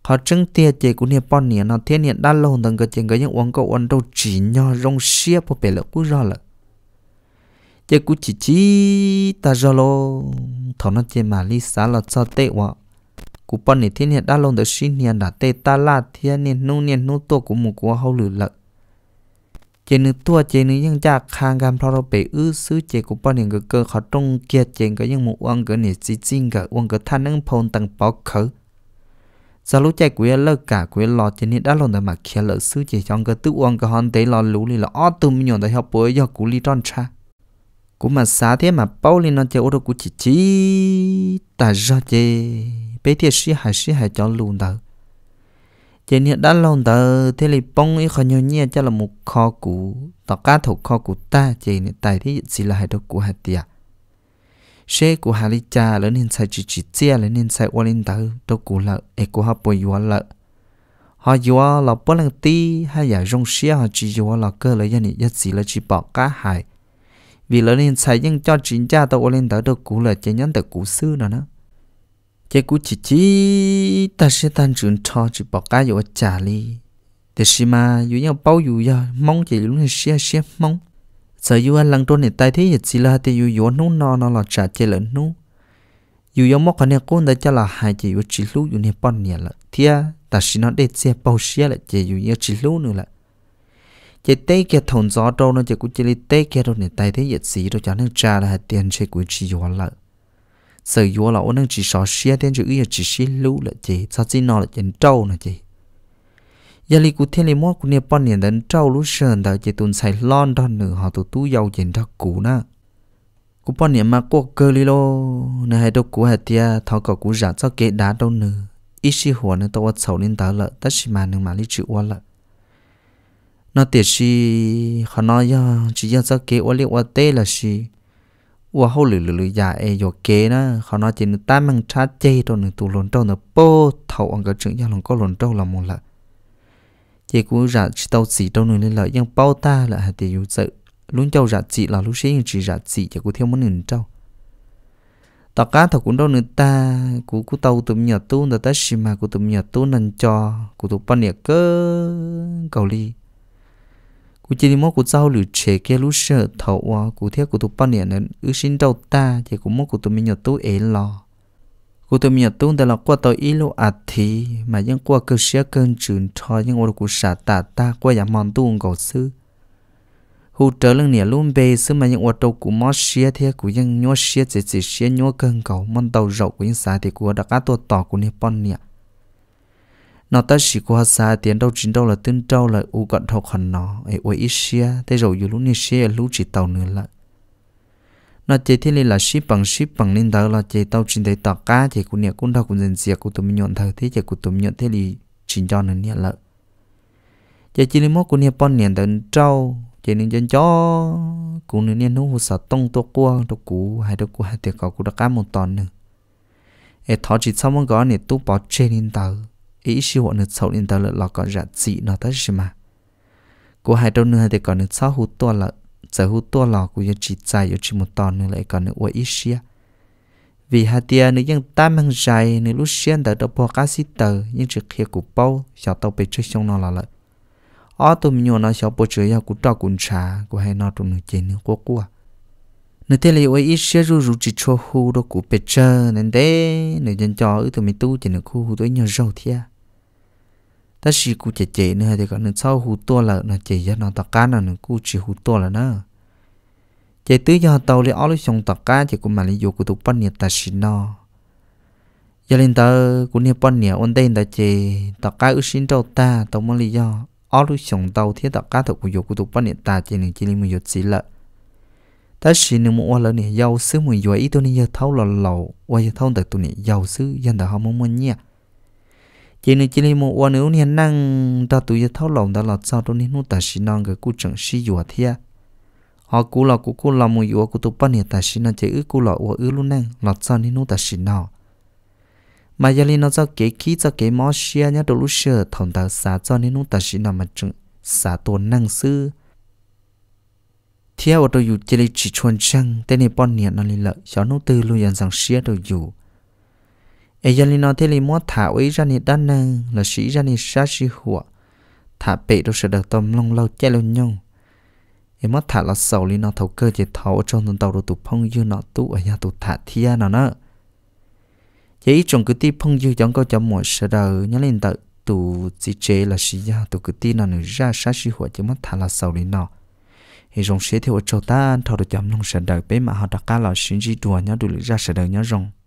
họ chứng tia chế cũng hiện bọn nhỉ nó thiên hiện đã lâu từng cái chuyện cái những uống cậu ăn đâu chỉ nho rong xia bộ bể lỡ cú rõ lỡ chế cú chỉ chỉ ta rõ lô thọ nó chế mà lý xá là cho tệ quá cú bọn nhỉ thiên hiện đã lâu từng sinh hiện đã tệ ta là thiên hiện nu hiện nu tổ của một của hậu lử lỡ chế nữ tua chế gia khang gam thọ đâu bể ư xứ chế cú bọn nhỉ cái cơ họ trung kia chế cái những một uống cái nhỉ chỉ chính cái uống cái than năng phong tăng bảo khởi giờ lúc chạy quế lơ cả quế lọ trên hiện đã lon đời mà kia lỡ sư chỉ trong cái tự uống cái hòn tế lọ lú lì là ót tụm mình nhon đời học bối do cú li tròn cha cú mà xá thế mà bao lì nó chơi ô tô cú chỉ chỉ ta ra chê bé thiệt sĩ hải sĩ hải cho luôn đời trên hiện đã lon đời thế lì bông ý khó nhiều nhẹ cho là một kho cú tọt cá thủ kho cú ta trên tại thế chỉ là hải đồ cú hạt tiệt xe của hà li cha lớn nên sai chỉ chỉ chia lớn nên sai quan lên đầu đâu cũ lợ e của họ bồi yuan lợ họ yuan là bốn lần ti hay giả dùng xe họ chỉ yuan là cơ lấy dân nhất gì là chỉ bỏ cá hải vì lớn nên sai nhưng cho chính cha tàu quan lên đầu đâu cũ lợ chỉ nhắn tàu cũ xưa nữa nữa chỉ cũ chỉ chỉ ta sẽ tan trường cho chỉ bỏ cá yuan trả li thì mà dù nhau bao dù mong chỉ lúc này xe xe mong sở yêu anh lăng trôn nè tay thế hệt chỉ là thì yêu yếu nung nọ nó là trả chơi lớn nú yêu yêu móc cái này cũng đã cho là hai chỉ yêu chỉ lú yêu nè bọn nè là thia ta chỉ nó để xe bao xe là chị yêu yêu chỉ lú nữa là chị tê kia thòng gió đâu nó chị cũng chỉ lấy tê kia đâu nè tay thế hệt chỉ rồi cho nên trả là tiền chơi của chỉ yêu là sở yêu là ông chỉ sợ xe tiền chơi yêu chỉ lú là chị sao chỉ nó là chị trâu nè chị yali cụ thiên li mua cụ nia bọn niệm đến trâu lú sơn đào chỉ tuần sai lon đó nữa họ tụ tú giàu chỉ ra cụ na cụ bọn niệm mà cô cơ li lô nè hai đâu cụ hạt tia thọ cậu cụ giả cho kế đá đâu nữa ít si hùa nữa tao sầu nên tao lợ tất si mà nữa mà lý chịu quá lợ nó tiệt si họ nói ya chỉ ya cho kế quá li quá tê là si wa hô lử lử lử ya e kế na họ nói chỉ nữa ta mang chê đâu nữa tụ lồn đâu nữa po thầu ông cái chuyện ya lòng có lồn đâu là một lợ chị cũng ra chỉ tàu chỉ tàu nửa lên lại nhưng bao ta là hạt tiền yếu sự luôn châu ra chỉ là lúc sáng chỉ ra chỉ chị cũng thiếu món nửa châu tao cá thật cũng đâu nửa ta cũng cũng tàu tụm nhà tu là ta xin mà của tụm nhà tu nên cho của tụm ban nhà cơ cầu ly cũng chỉ muốn của giao lửa chế kia lúc sợ thầu của cũng theo cũng tụm ban nhà nên ưu sinh đâu ta chỉ cũng muốn của tụm nhà tu ấy lo กูตัวมีตุ้งแต่เราก็ตัวอีลูอัดทีมายังกว่าก็เชื่อเกินจืนทอยังว่ากูสาตาตากว่าอย่ามองตุ้งกูซื้อหูเจอเรื่องเนี่ยลุ่มเบซื้อมายังว่าตัวกูมอเชียเทียกูยังยัวเชียเจีเชียยัวเกินกูมันเตาเรากูยังสาที่กูดักตัวต่อกูเนี่ยป้อนเนี่ยนอตสิกูหาสาเตียนเราจินเราละตื้นเราละอูกัดทอขันนอไอ้อวยอีเชียแต่เราอยู่ลุ่มเนี่ยเชียลู่จิตเตาเนื้อละ nó chế thiên lý là ship bằng ship bằng nên đó là chế tàu trên thấy tàu cá thì cũng nhẹ cũng đâu cũng dần dìa của tụi mình nhọn thở thế chế của tụi mình nhọn thế thì chính cho nó nhận lợi chế chỉ lấy mốt của nhẹ pon nhận tận trâu chế nên chân cho cũng nên nhẹ nó hồ sợ tông tổ cua tổ cú hai tổ cú hai tiệc cọ của đã cá một tuần nữa ê thọ chỉ sau mong gọi nhẹ tu bỏ trên nên tờ ý siêu họ nứt sầu nên tờ lợi lọ còn rạ dị nó tới gì mà của hai đâu nữa thì còn nứt sau hụt tua lợi giờ hú tua lò của dân chỉ dài ở chỉ một tòn nữa lại còn nữa ua ít xia vì hạt tia nữ dân tam hàng dài nữ lúc xuyên đỡ đập hoa cá xí tờ nhưng trước khi của bao 小到被吹 xong nó là lợi ở tụi mình nó bộ chơi yêu của trò cũng trà của hai nó trong nó chơi nữa của của nữ thế này ôi ít xia ru ru chỉ cho hú đó của bị chơi nên thế nữ dân cho ở tụi mình tu chỉ nữ khu hú tới nhiều rau thia ta chỉ cụ chạy chạy nữa thì còn sau hú to là nó chạy ra nó tạc cá nó cụ chỉ hú to là nó chạy tới giờ tàu lấy áo xong tạc cá thì cũng mà lấy vô cụ tụ bắn nhiệt ta chỉ nó giờ lên tàu cũng nhiệt bắn nhiệt ổn định ta chạy tạc cá ước xin đâu ta tàu mới lý do áo xong tàu thì tạc cá thật cụ vô cụ tụ bắn nhiệt ta chỉ nên chỉ nên một giọt xí lợ ta chỉ nên muốn lợn nhiệt giàu xứ một giọt ít tôi nên giờ thâu là lâu, qua giờ thâu tại tụi này giàu xứ dân ta không muốn mua nhiệt chỉ nên chỉ nên một quan nếu như năng ta tự giờ thấu lòng ta lọt sau đó nên nó ta chỉ năng cái cú chẳng sĩ dùa thia họ cú là cú cú là một dùa cú tụi bạn hiện ta chỉ năng chỉ ước cú là ước luôn năng lọt sau nên nó ta chỉ nào mà giờ lên nó cho cái khí cho cái mỏ xia nhá đôi lúc xưa thằng ta xả cho nên nó ta chỉ nào mà chẳng xả tuần năng sư thia ở đâu dù chỉ lấy chỉ chuẩn chăng tên này bọn nhiệt nó lên lợi cho nó tư luôn dần rằng xia tôi dù ai giờ nó thế li mua thả ấy ra nè đan năng là sĩ ra nè sa sĩ hùa thả bể đâu sẽ được tôm long lâu chơi lâu nhau em mất thả là sầu li nó thấu cơ chỉ thầu cho nên tàu đồ tụ phong dư nó tụ ở nhà tụ thả thia nó nữa chỉ trong cái tí phong dư chẳng có cho mọi sự đời nhớ lên tự tụ chỉ chế là sĩ gia tụ cái tí nó nữa ra sa sĩ hùa chỉ mất thả là sầu li nó hệ rong sẽ theo cho ta thầu được chấm long sờ đời bé mà họ đặt cá là sinh di đùa nhớ được ra sờ đời nhớ rồng